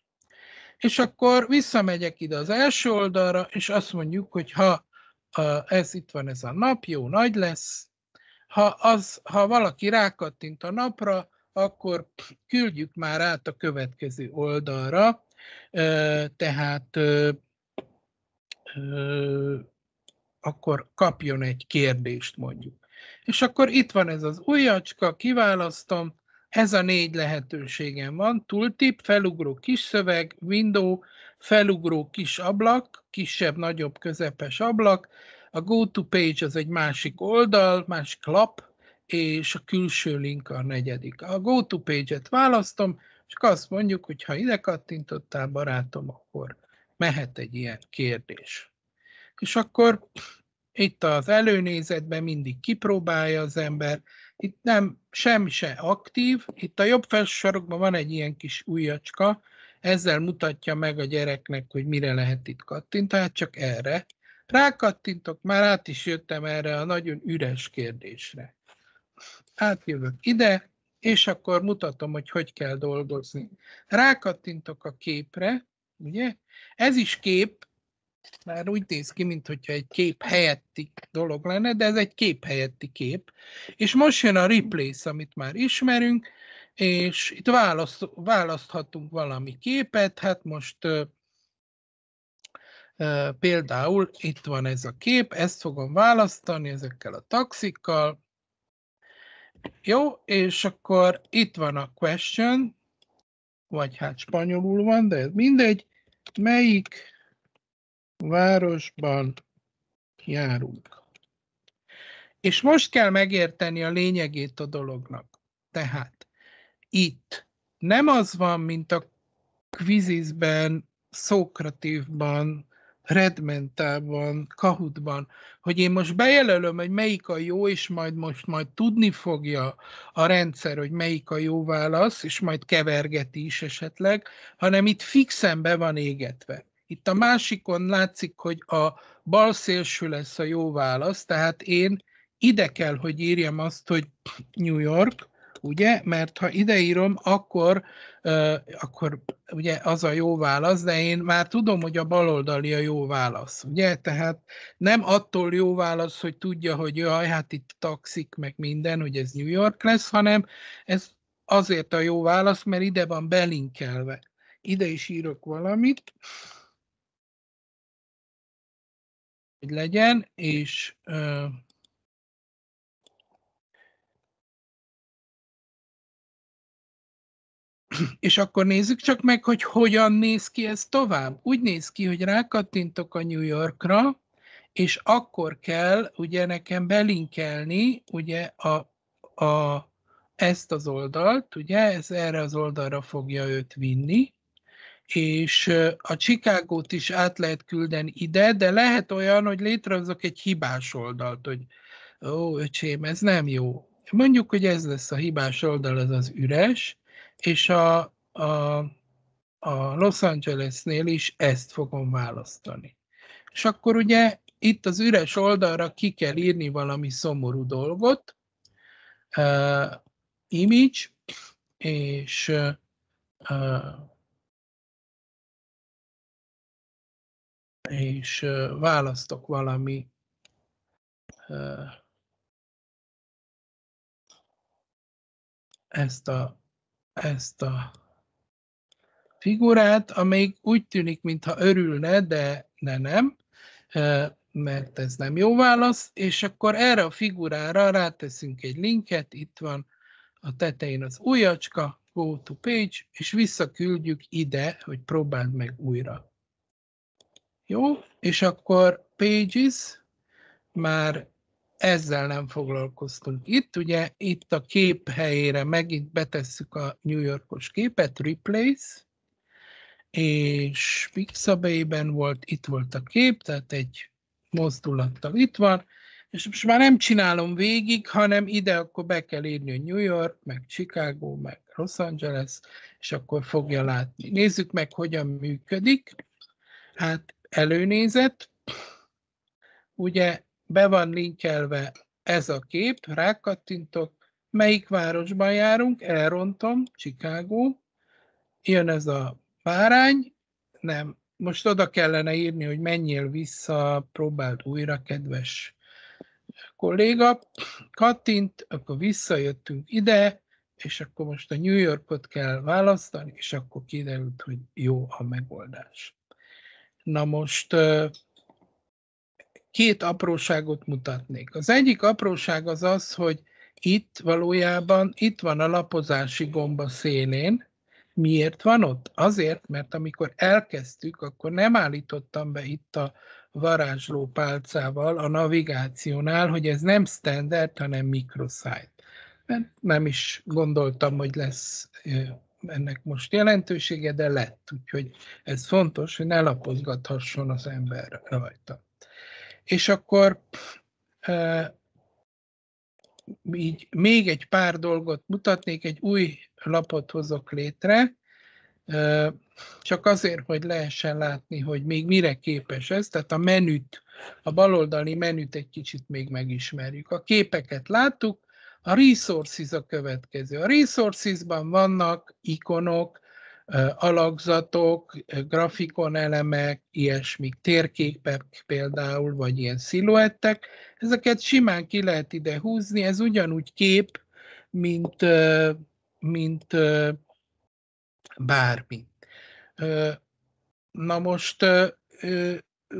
és akkor visszamegyek ide az első oldalra, és azt mondjuk, hogy ha ez itt van ez a nap, jó, nagy lesz. Ha, az, ha valaki rákattint a napra, akkor küldjük már át a következő oldalra. Tehát akkor kapjon egy kérdést mondjuk. És akkor itt van ez az ujjacska, kiválasztom, ez a négy lehetőségem van. Tooltip, felugró kis szöveg, window, felugró kis ablak, kisebb, nagyobb, közepes ablak, a GoToPage az egy másik oldal, másik lap, és a külső link a negyedik. A GoToPage-et választom, és azt mondjuk, hogy ha ide kattintottál, barátom, akkor mehet egy ilyen kérdés. És akkor itt az előnézetben mindig kipróbálja az ember, itt nem, semmi se aktív, itt a jobb felső sarokban van egy ilyen kis ujjacska, ezzel mutatja meg a gyereknek, hogy mire lehet itt kattintani, tehát csak erre. Rákattintok, már át is jöttem erre a nagyon üres kérdésre. Átjövök ide, és akkor mutatom, hogy hogy kell dolgozni. Rákattintok a képre, ugye? Ez is kép, már úgy néz ki, mintha egy kép helyetti dolog lenne, de ez egy kép helyetti kép. És most jön a replace, amit már ismerünk, és itt választ, választhatunk valami képet, hát most például itt van ez a kép, ezt fogom választani ezekkel a taxikkal. Jó, és akkor itt van a question, vagy hát spanyolul van, de mindegy, melyik városban járunk. És most kell megérteni a lényegét a dolognak. Tehát itt nem az van, mint a kvizizben, szókratívban, Redmentában, Kahutban, hogy én most bejelölöm, hogy melyik a jó, és majd most majd tudni fogja a rendszer, hogy melyik a jó válasz, és majd kevergeti is esetleg, hanem itt fixen be van égetve. Itt a másikon látszik, hogy a bal szélső lesz a jó válasz, tehát én ide kell, hogy írjam azt, hogy New York, ugye? Mert ha ide írom, akkor, euh, akkor ugye az a jó válasz, de én már tudom, hogy a baloldali a jó válasz, ugye? Tehát nem attól jó válasz, hogy tudja, hogy jaj, hát itt taxik, meg minden, hogy ez New York lesz, hanem ez azért a jó válasz, mert ide van belinkelve. Ide is írok valamit, hogy legyen, és ö, és akkor nézzük csak meg, hogy hogyan néz ki ez tovább. Úgy néz ki, hogy rákattintok a New Yorkra, és akkor kell ugye nekem belinkelni ugye a, a, ezt az oldalt, ugye ez erre az oldalra fogja őt vinni, és a Csikágót is át lehet küldeni ide, de lehet olyan, hogy létrehozok egy hibás oldalt, hogy ó, öcsém, ez nem jó. Mondjuk, hogy ez lesz a hibás oldal, ez az üres, és a, a, a Los Angelesnél is ezt fogom választani. És akkor ugye itt az üres oldalra ki kell írni valami szomorú dolgot, uh, image, és uh, és választok valami ezt a, ezt a figurát, amelyik úgy tűnik, mintha örülne, de ne nem, mert ez nem jó válasz, és akkor erre a figurára ráteszünk egy linket, itt van a tetején az ujjacska, go to page, és visszaküldjük ide, hogy próbáld meg újra. Jó, és akkor Pages, már ezzel nem foglalkoztunk. Itt ugye, itt a kép helyére megint betesszük a New Yorkos képet, Replace, és Pixabay-ben volt, itt volt a kép, tehát egy mozdulattal itt van, és most már nem csinálom végig, hanem ide akkor be kell írni, a New York, meg Chicago, meg Los Angeles, és akkor fogja látni. Nézzük meg, hogyan működik. Hát előnézet. Ugye be van linkelve ez a kép, rákattintok, melyik városban járunk, elrontom, Chicago, jön ez a bárány, nem, most oda kellene írni, hogy menjél vissza, próbáld újra, kedves kolléga, kattint, akkor visszajöttünk ide, és akkor most a New Yorkot kell választani, és akkor kiderült, hogy jó a megoldás. Na most két apróságot mutatnék. Az egyik apróság az az, hogy itt valójában itt van a lapozási gomba szélén. Miért van ott? Azért, mert amikor elkezdtük, akkor nem állítottam be itt a varázsló pálcával a navigációnál, hogy ez nem standard, hanem microsite. Mert nem is gondoltam, hogy lesz ennek most jelentősége, de lett. Úgyhogy ez fontos, hogy ne lapozgathasson az ember rajta. És akkor e, így még egy pár dolgot mutatnék, egy új lapot hozok létre, e, csak azért, hogy lehessen látni, hogy még mire képes ez, tehát a menüt, a baloldali menüt egy kicsit még megismerjük. A képeket láttuk, a resources a következő. A resources-ban vannak ikonok, alakzatok, grafikonelemek, ilyesmik, térképek például, vagy ilyen sziluettek. Ezeket simán ki lehet ide húzni, ez ugyanúgy kép, mint, mint bármi. Na most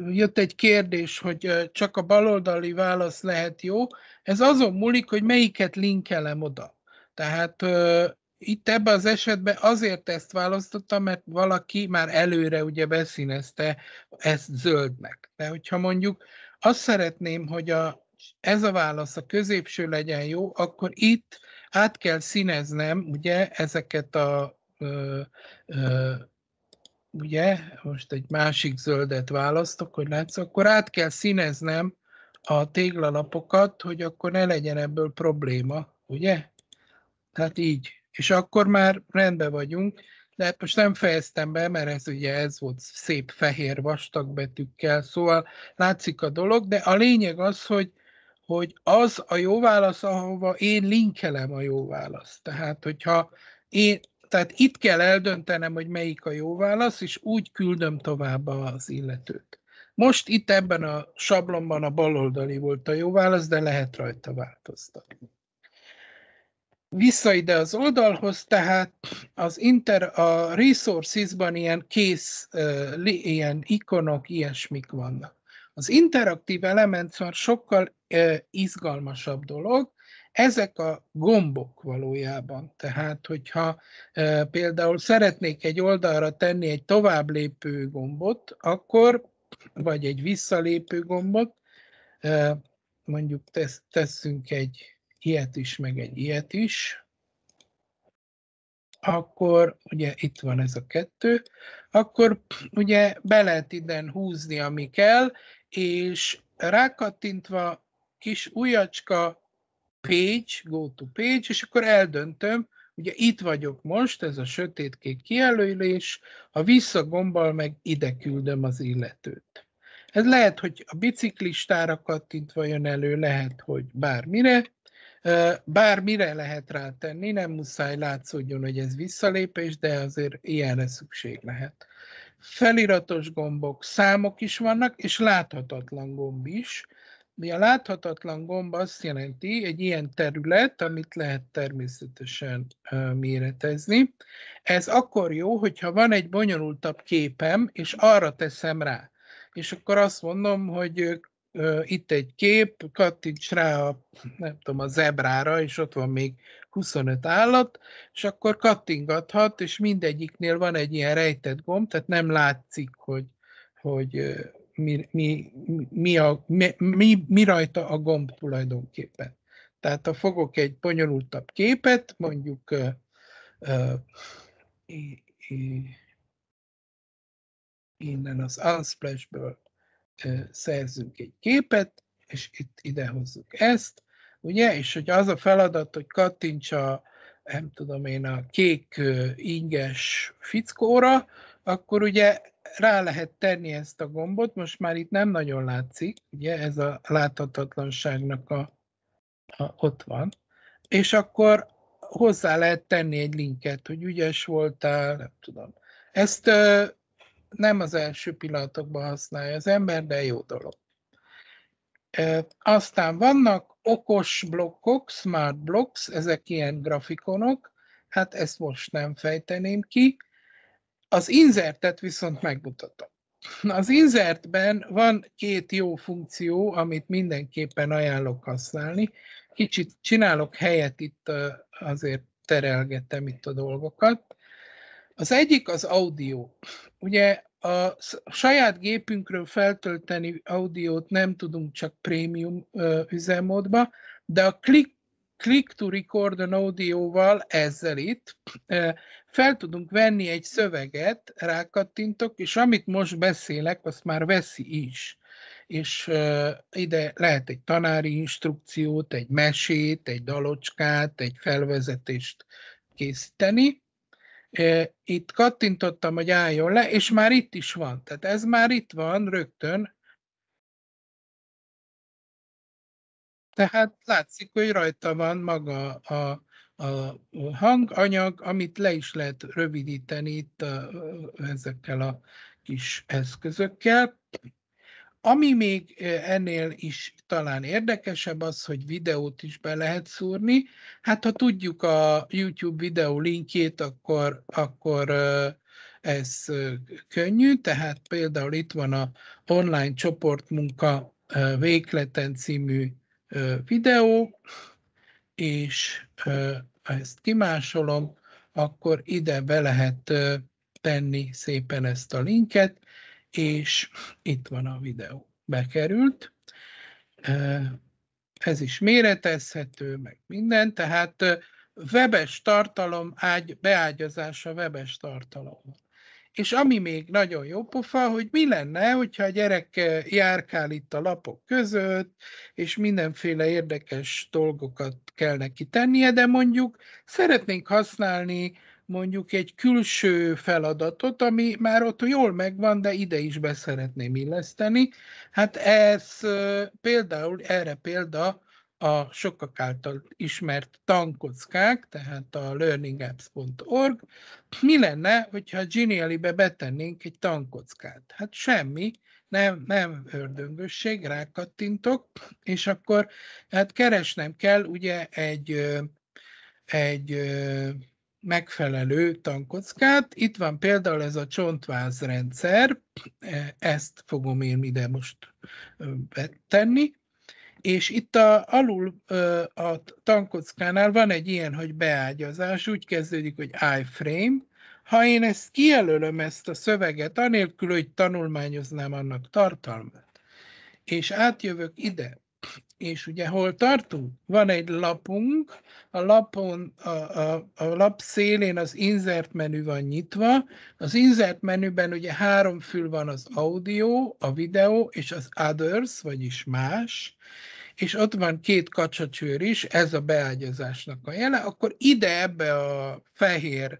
jött egy kérdés, hogy csak a baloldali válasz lehet jó. Ez azon múlik, hogy melyiket linkelem oda. Tehát ö, itt ebben az esetben azért ezt választottam, mert valaki már előre ugye beszínezte ezt zöldnek. De hogyha mondjuk azt szeretném, hogy a, ez a válasz a középső legyen jó, akkor itt át kell színeznem ugye ezeket a ö, ö, ugye, most egy másik zöldet választok, hogy látsz, akkor át kell színeznem a téglalapokat, hogy akkor ne legyen ebből probléma, ugye? Tehát így. És akkor már rendben vagyunk, de hát most nem fejeztem be, mert ez ugye ez volt szép fehér vastag betűkkel, szóval látszik a dolog, de a lényeg az, hogy, hogy az a jó válasz, ahova én linkelem a jó választ. Tehát, hogyha én, tehát itt kell eldöntenem, hogy melyik a jó válasz, és úgy küldöm tovább az illetőt. Most itt ebben a sablonban a baloldali volt a jó válasz, de lehet rajta változtatni. Vissza ide az oldalhoz, tehát az inter, a resources-ban ilyen kész, ilyen ikonok, ilyesmik vannak. Az interaktív element van sokkal izgalmasabb dolog, ezek a gombok valójában. Tehát, hogyha például szeretnék egy oldalra tenni egy tovább lépő gombot, akkor vagy egy visszalépő gombot, mondjuk tesz, tesszünk egy ilyet is, meg egy ilyet is, akkor ugye itt van ez a kettő, akkor ugye be lehet ide húzni, ami kell, és rákattintva kis ujacska page, go to page, és akkor eldöntöm, Ugye itt vagyok most, ez a sötétkék kijelölés, ha visszagombbal meg ide küldöm az illetőt. Ez lehet, hogy a biciklistára kattintva jön elő, lehet, hogy bármire, bármire lehet rátenni, nem muszáj látszódjon, hogy ez visszalépés, de azért ilyenre szükség lehet. Feliratos gombok, számok is vannak, és láthatatlan gomb is. Mi a láthatatlan gomb azt jelenti, egy ilyen terület, amit lehet természetesen méretezni. Ez akkor jó, hogyha van egy bonyolultabb képem, és arra teszem rá. És akkor azt mondom, hogy itt egy kép, kattints rá a, nem tudom, a zebrára, és ott van még 25 állat, és akkor kattingathat, és mindegyiknél van egy ilyen rejtett gomb, tehát nem látszik, hogy, hogy mi, mi, mi, a, mi, mi, mi rajta a gomb tulajdonképpen. Tehát ha fogok egy bonyolultabb képet, mondjuk uh, uh, innen az Unsplash-ből uh, szerzünk egy képet, és itt idehozzuk ezt, ugye, és hogy az a feladat, hogy kattints a, nem tudom én, a kék inges fickóra, akkor ugye rá lehet tenni ezt a gombot, most már itt nem nagyon látszik, ugye ez a láthatatlanságnak a, a ott van, és akkor hozzá lehet tenni egy linket, hogy ügyes voltál, nem tudom. Ezt ö, nem az első pillanatokban használja az ember, de jó dolog. E, aztán vannak okos blokkok, smart blocks, ezek ilyen grafikonok, hát ezt most nem fejteném ki, az insertet viszont megmutatom. az insertben van két jó funkció, amit mindenképpen ajánlok használni. Kicsit csinálok helyet itt, azért terelgetem itt a dolgokat. Az egyik az audio. Ugye a saját gépünkről feltölteni audiót nem tudunk csak prémium üzemmódba, de a click click to record an audio-val, ezzel itt, fel tudunk venni egy szöveget, rákattintok, és amit most beszélek, azt már veszi is. És ide lehet egy tanári instrukciót, egy mesét, egy dalocskát, egy felvezetést készíteni. Itt kattintottam, hogy álljon le, és már itt is van. Tehát ez már itt van rögtön, Tehát látszik, hogy rajta van maga a, a hanganyag, amit le is lehet rövidíteni itt a, ezekkel a kis eszközökkel. Ami még ennél is talán érdekesebb az, hogy videót is be lehet szúrni. Hát ha tudjuk a YouTube videó linkjét, akkor, akkor ez könnyű, tehát például itt van a online csoportmunka Vékleten című videó, és ezt kimásolom, akkor ide be lehet tenni szépen ezt a linket, és itt van a videó. Bekerült. Ez is méretezhető, meg minden, tehát webes tartalom ágy, beágyazása webes tartalomhoz. És ami még nagyon jó pofa, hogy mi lenne, hogyha a gyerek eh, járkál itt a lapok között, és mindenféle érdekes dolgokat kell neki tennie, de mondjuk szeretnénk használni mondjuk egy külső feladatot, ami már ott jól megvan, de ide is beszeretném illeszteni. Hát ez eh, például, erre példa a sokak által ismert tankockák, tehát a learningapps.org. Mi lenne, hogyha a Genially-be betennénk egy tankockát? Hát semmi, nem, nem ördöngösség, rákattintok, és akkor hát keresnem kell ugye egy, egy megfelelő tankockát. Itt van például ez a csontvázrendszer, e, ezt fogom én ide most betenni. És itt a, alul a tankockánál van egy ilyen, hogy beágyazás, úgy kezdődik, hogy iframe. Ha én ezt kijelölöm, ezt a szöveget, anélkül, hogy tanulmányoznám annak tartalmát, és átjövök ide, és ugye hol tartunk? Van egy lapunk, a, lapon, a, a, a lap szélén az insert menü van nyitva, az insert menüben ugye három fül van az audio, a videó és az others, vagyis más, és ott van két kacsacsőr is, ez a beágyazásnak a jele, akkor ide ebbe a fehér,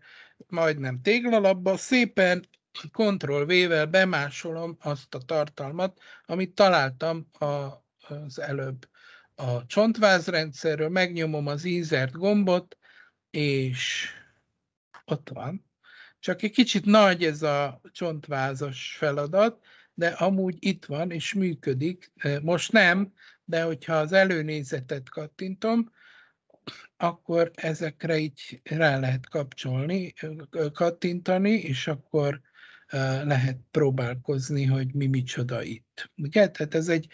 majdnem téglalapba szépen Ctrl-V-vel bemásolom azt a tartalmat, amit találtam a, az előbb a csontvázrendszerről, megnyomom az insert gombot, és ott van. Csak egy kicsit nagy ez a csontvázas feladat, de amúgy itt van és működik. Most nem, de hogyha az előnézetet kattintom, akkor ezekre így rá lehet kapcsolni, kattintani, és akkor lehet próbálkozni, hogy mi micsoda itt. Ugye? Tehát ez egy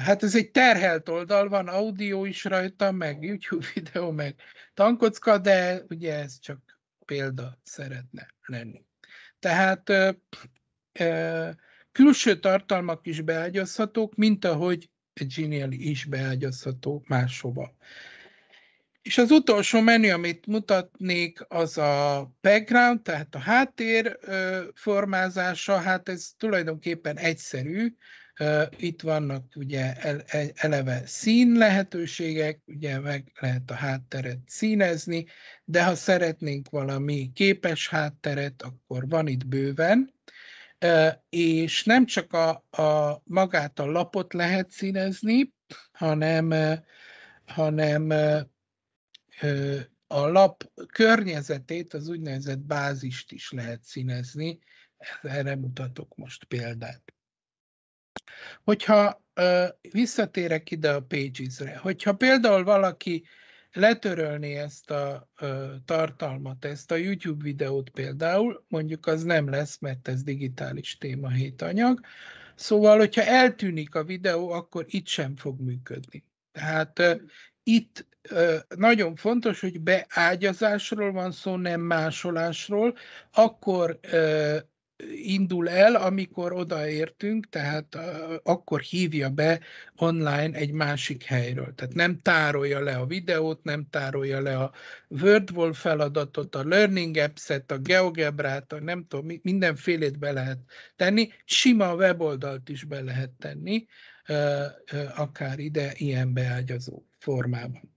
Hát ez egy terhelt oldal, van audio is rajta, meg YouTube videó, meg tankocka, de ugye ez csak példa szeretne lenni. Tehát külső tartalmak is beágyazhatók, mint ahogy Gmail is beágyazható máshova. És az utolsó menü, amit mutatnék, az a background, tehát a háttér formázása, hát ez tulajdonképpen egyszerű. Itt vannak ugye e, eleve szín lehetőségek, ugye meg lehet a hátteret színezni, de ha szeretnénk valami képes hátteret, akkor van itt bőven, és nem csak a, a magát a lapot lehet színezni, hanem, hanem a lap környezetét, az úgynevezett bázist is lehet színezni. Erre mutatok most példát. Hogyha visszatérek ide a Pages-re, hogyha például valaki letörölni ezt a ö, tartalmat, ezt a YouTube videót például, mondjuk az nem lesz, mert ez digitális téma anyag. Szóval, hogyha eltűnik a videó, akkor itt sem fog működni. Tehát ö, itt ö, nagyon fontos, hogy beágyazásról van szó, nem másolásról, akkor ö, indul el, amikor odaértünk, tehát akkor hívja be online egy másik helyről. Tehát nem tárolja le a videót, nem tárolja le a WordWall feladatot, a Learning Apps-et, a GeoGebrát, a nem tudom, mindenfélét be lehet tenni. Sima a weboldalt is be lehet tenni, akár ide ilyen beágyazó formában.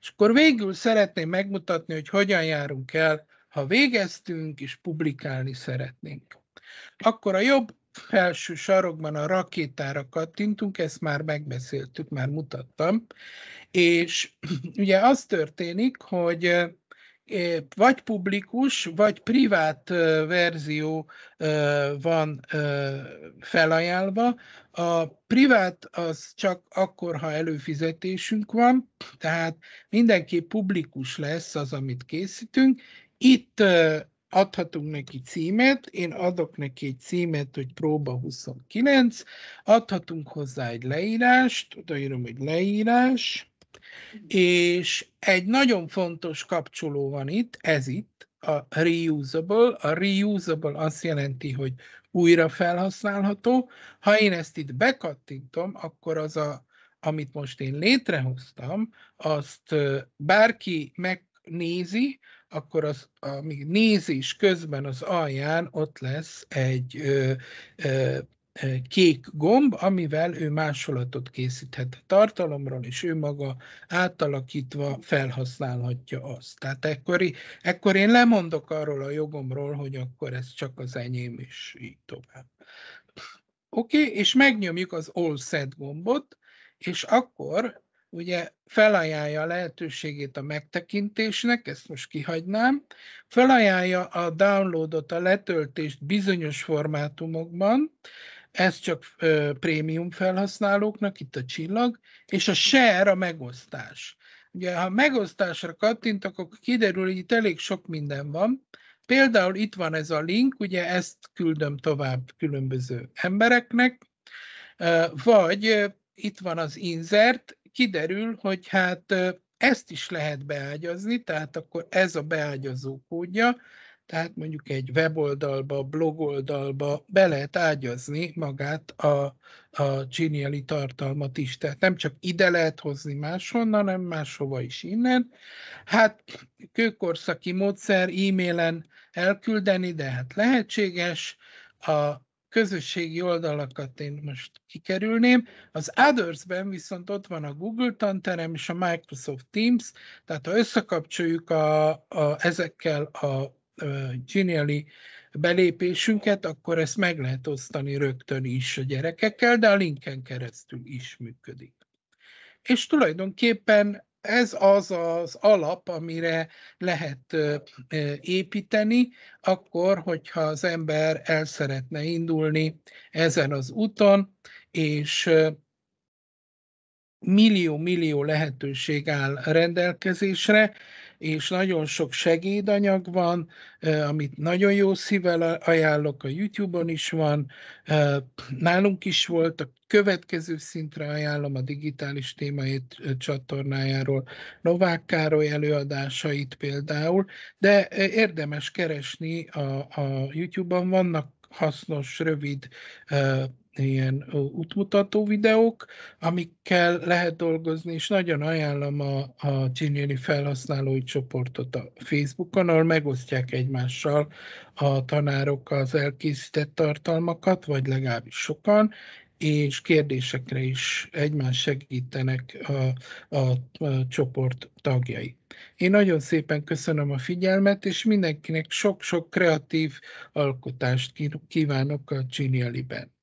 És akkor végül szeretném megmutatni, hogy hogyan járunk el, ha végeztünk és publikálni szeretnénk. Akkor a jobb felső sarokban a rakétára kattintunk, ezt már megbeszéltük, már mutattam, és ugye az történik, hogy vagy publikus, vagy privát verzió van felajánlva. A privát az csak akkor, ha előfizetésünk van, tehát mindenki publikus lesz az, amit készítünk. Itt adhatunk neki címet, én adok neki egy címet, hogy próba 29, adhatunk hozzá egy leírást, odaírom, egy leírás, és egy nagyon fontos kapcsoló van itt, ez itt, a reusable. A reusable azt jelenti, hogy újra felhasználható. Ha én ezt itt bekattintom, akkor az a, amit most én létrehoztam, azt bárki megnézi, akkor az, a nézés közben az alján ott lesz egy ö, ö, kék gomb, amivel ő másolatot készíthet a tartalomról, és ő maga átalakítva felhasználhatja azt. Tehát ekkor, ekkor én lemondok arról a jogomról, hogy akkor ez csak az enyém, és így tovább. Oké, okay, és megnyomjuk az All Set gombot, és akkor ugye felajánlja a lehetőségét a megtekintésnek, ezt most kihagynám, felajánlja a downloadot, a letöltést bizonyos formátumokban, ez csak ö, prémium felhasználóknak, itt a csillag, és a share a megosztás. Ugye, ha megosztásra kattintok, akkor kiderül, hogy itt elég sok minden van. Például itt van ez a link, ugye ezt küldöm tovább különböző embereknek, vagy itt van az insert, kiderül, hogy hát ezt is lehet beágyazni, tehát akkor ez a beágyazó kódja, tehát mondjuk egy weboldalba, blogoldalba be lehet ágyazni magát a, a Geniali tartalmat is. Tehát nem csak ide lehet hozni máshonnan, hanem máshova is innen. Hát kőkorszaki módszer e-mailen elküldeni, de hát lehetséges. A közösségi oldalakat én most kikerülném. Az Others-ben viszont ott van a Google tanterem és a Microsoft Teams, tehát ha összekapcsoljuk a, a, ezekkel a, a Genially belépésünket, akkor ezt meg lehet osztani rögtön is a gyerekekkel, de a linken keresztül is működik. És tulajdonképpen ez az az alap, amire lehet építeni, akkor, hogyha az ember el szeretne indulni ezen az úton, és millió-millió lehetőség áll rendelkezésre, és nagyon sok segédanyag van, amit nagyon jó szívvel ajánlok, a YouTube-on is van, nálunk is volt, a következő szintre ajánlom a digitális témait csatornájáról Novák Károly előadásait például, de érdemes keresni a, a YouTube-on, vannak hasznos, rövid ilyen útmutató videók, amikkel lehet dolgozni, és nagyon ajánlom a, a gmail felhasználói csoportot a Facebookon, ahol megosztják egymással a tanárok az elkészített tartalmakat, vagy legalábbis sokan, és kérdésekre is egymás segítenek a, a, a csoport tagjai. Én nagyon szépen köszönöm a figyelmet, és mindenkinek sok-sok kreatív alkotást kívánok a Geniali-ben.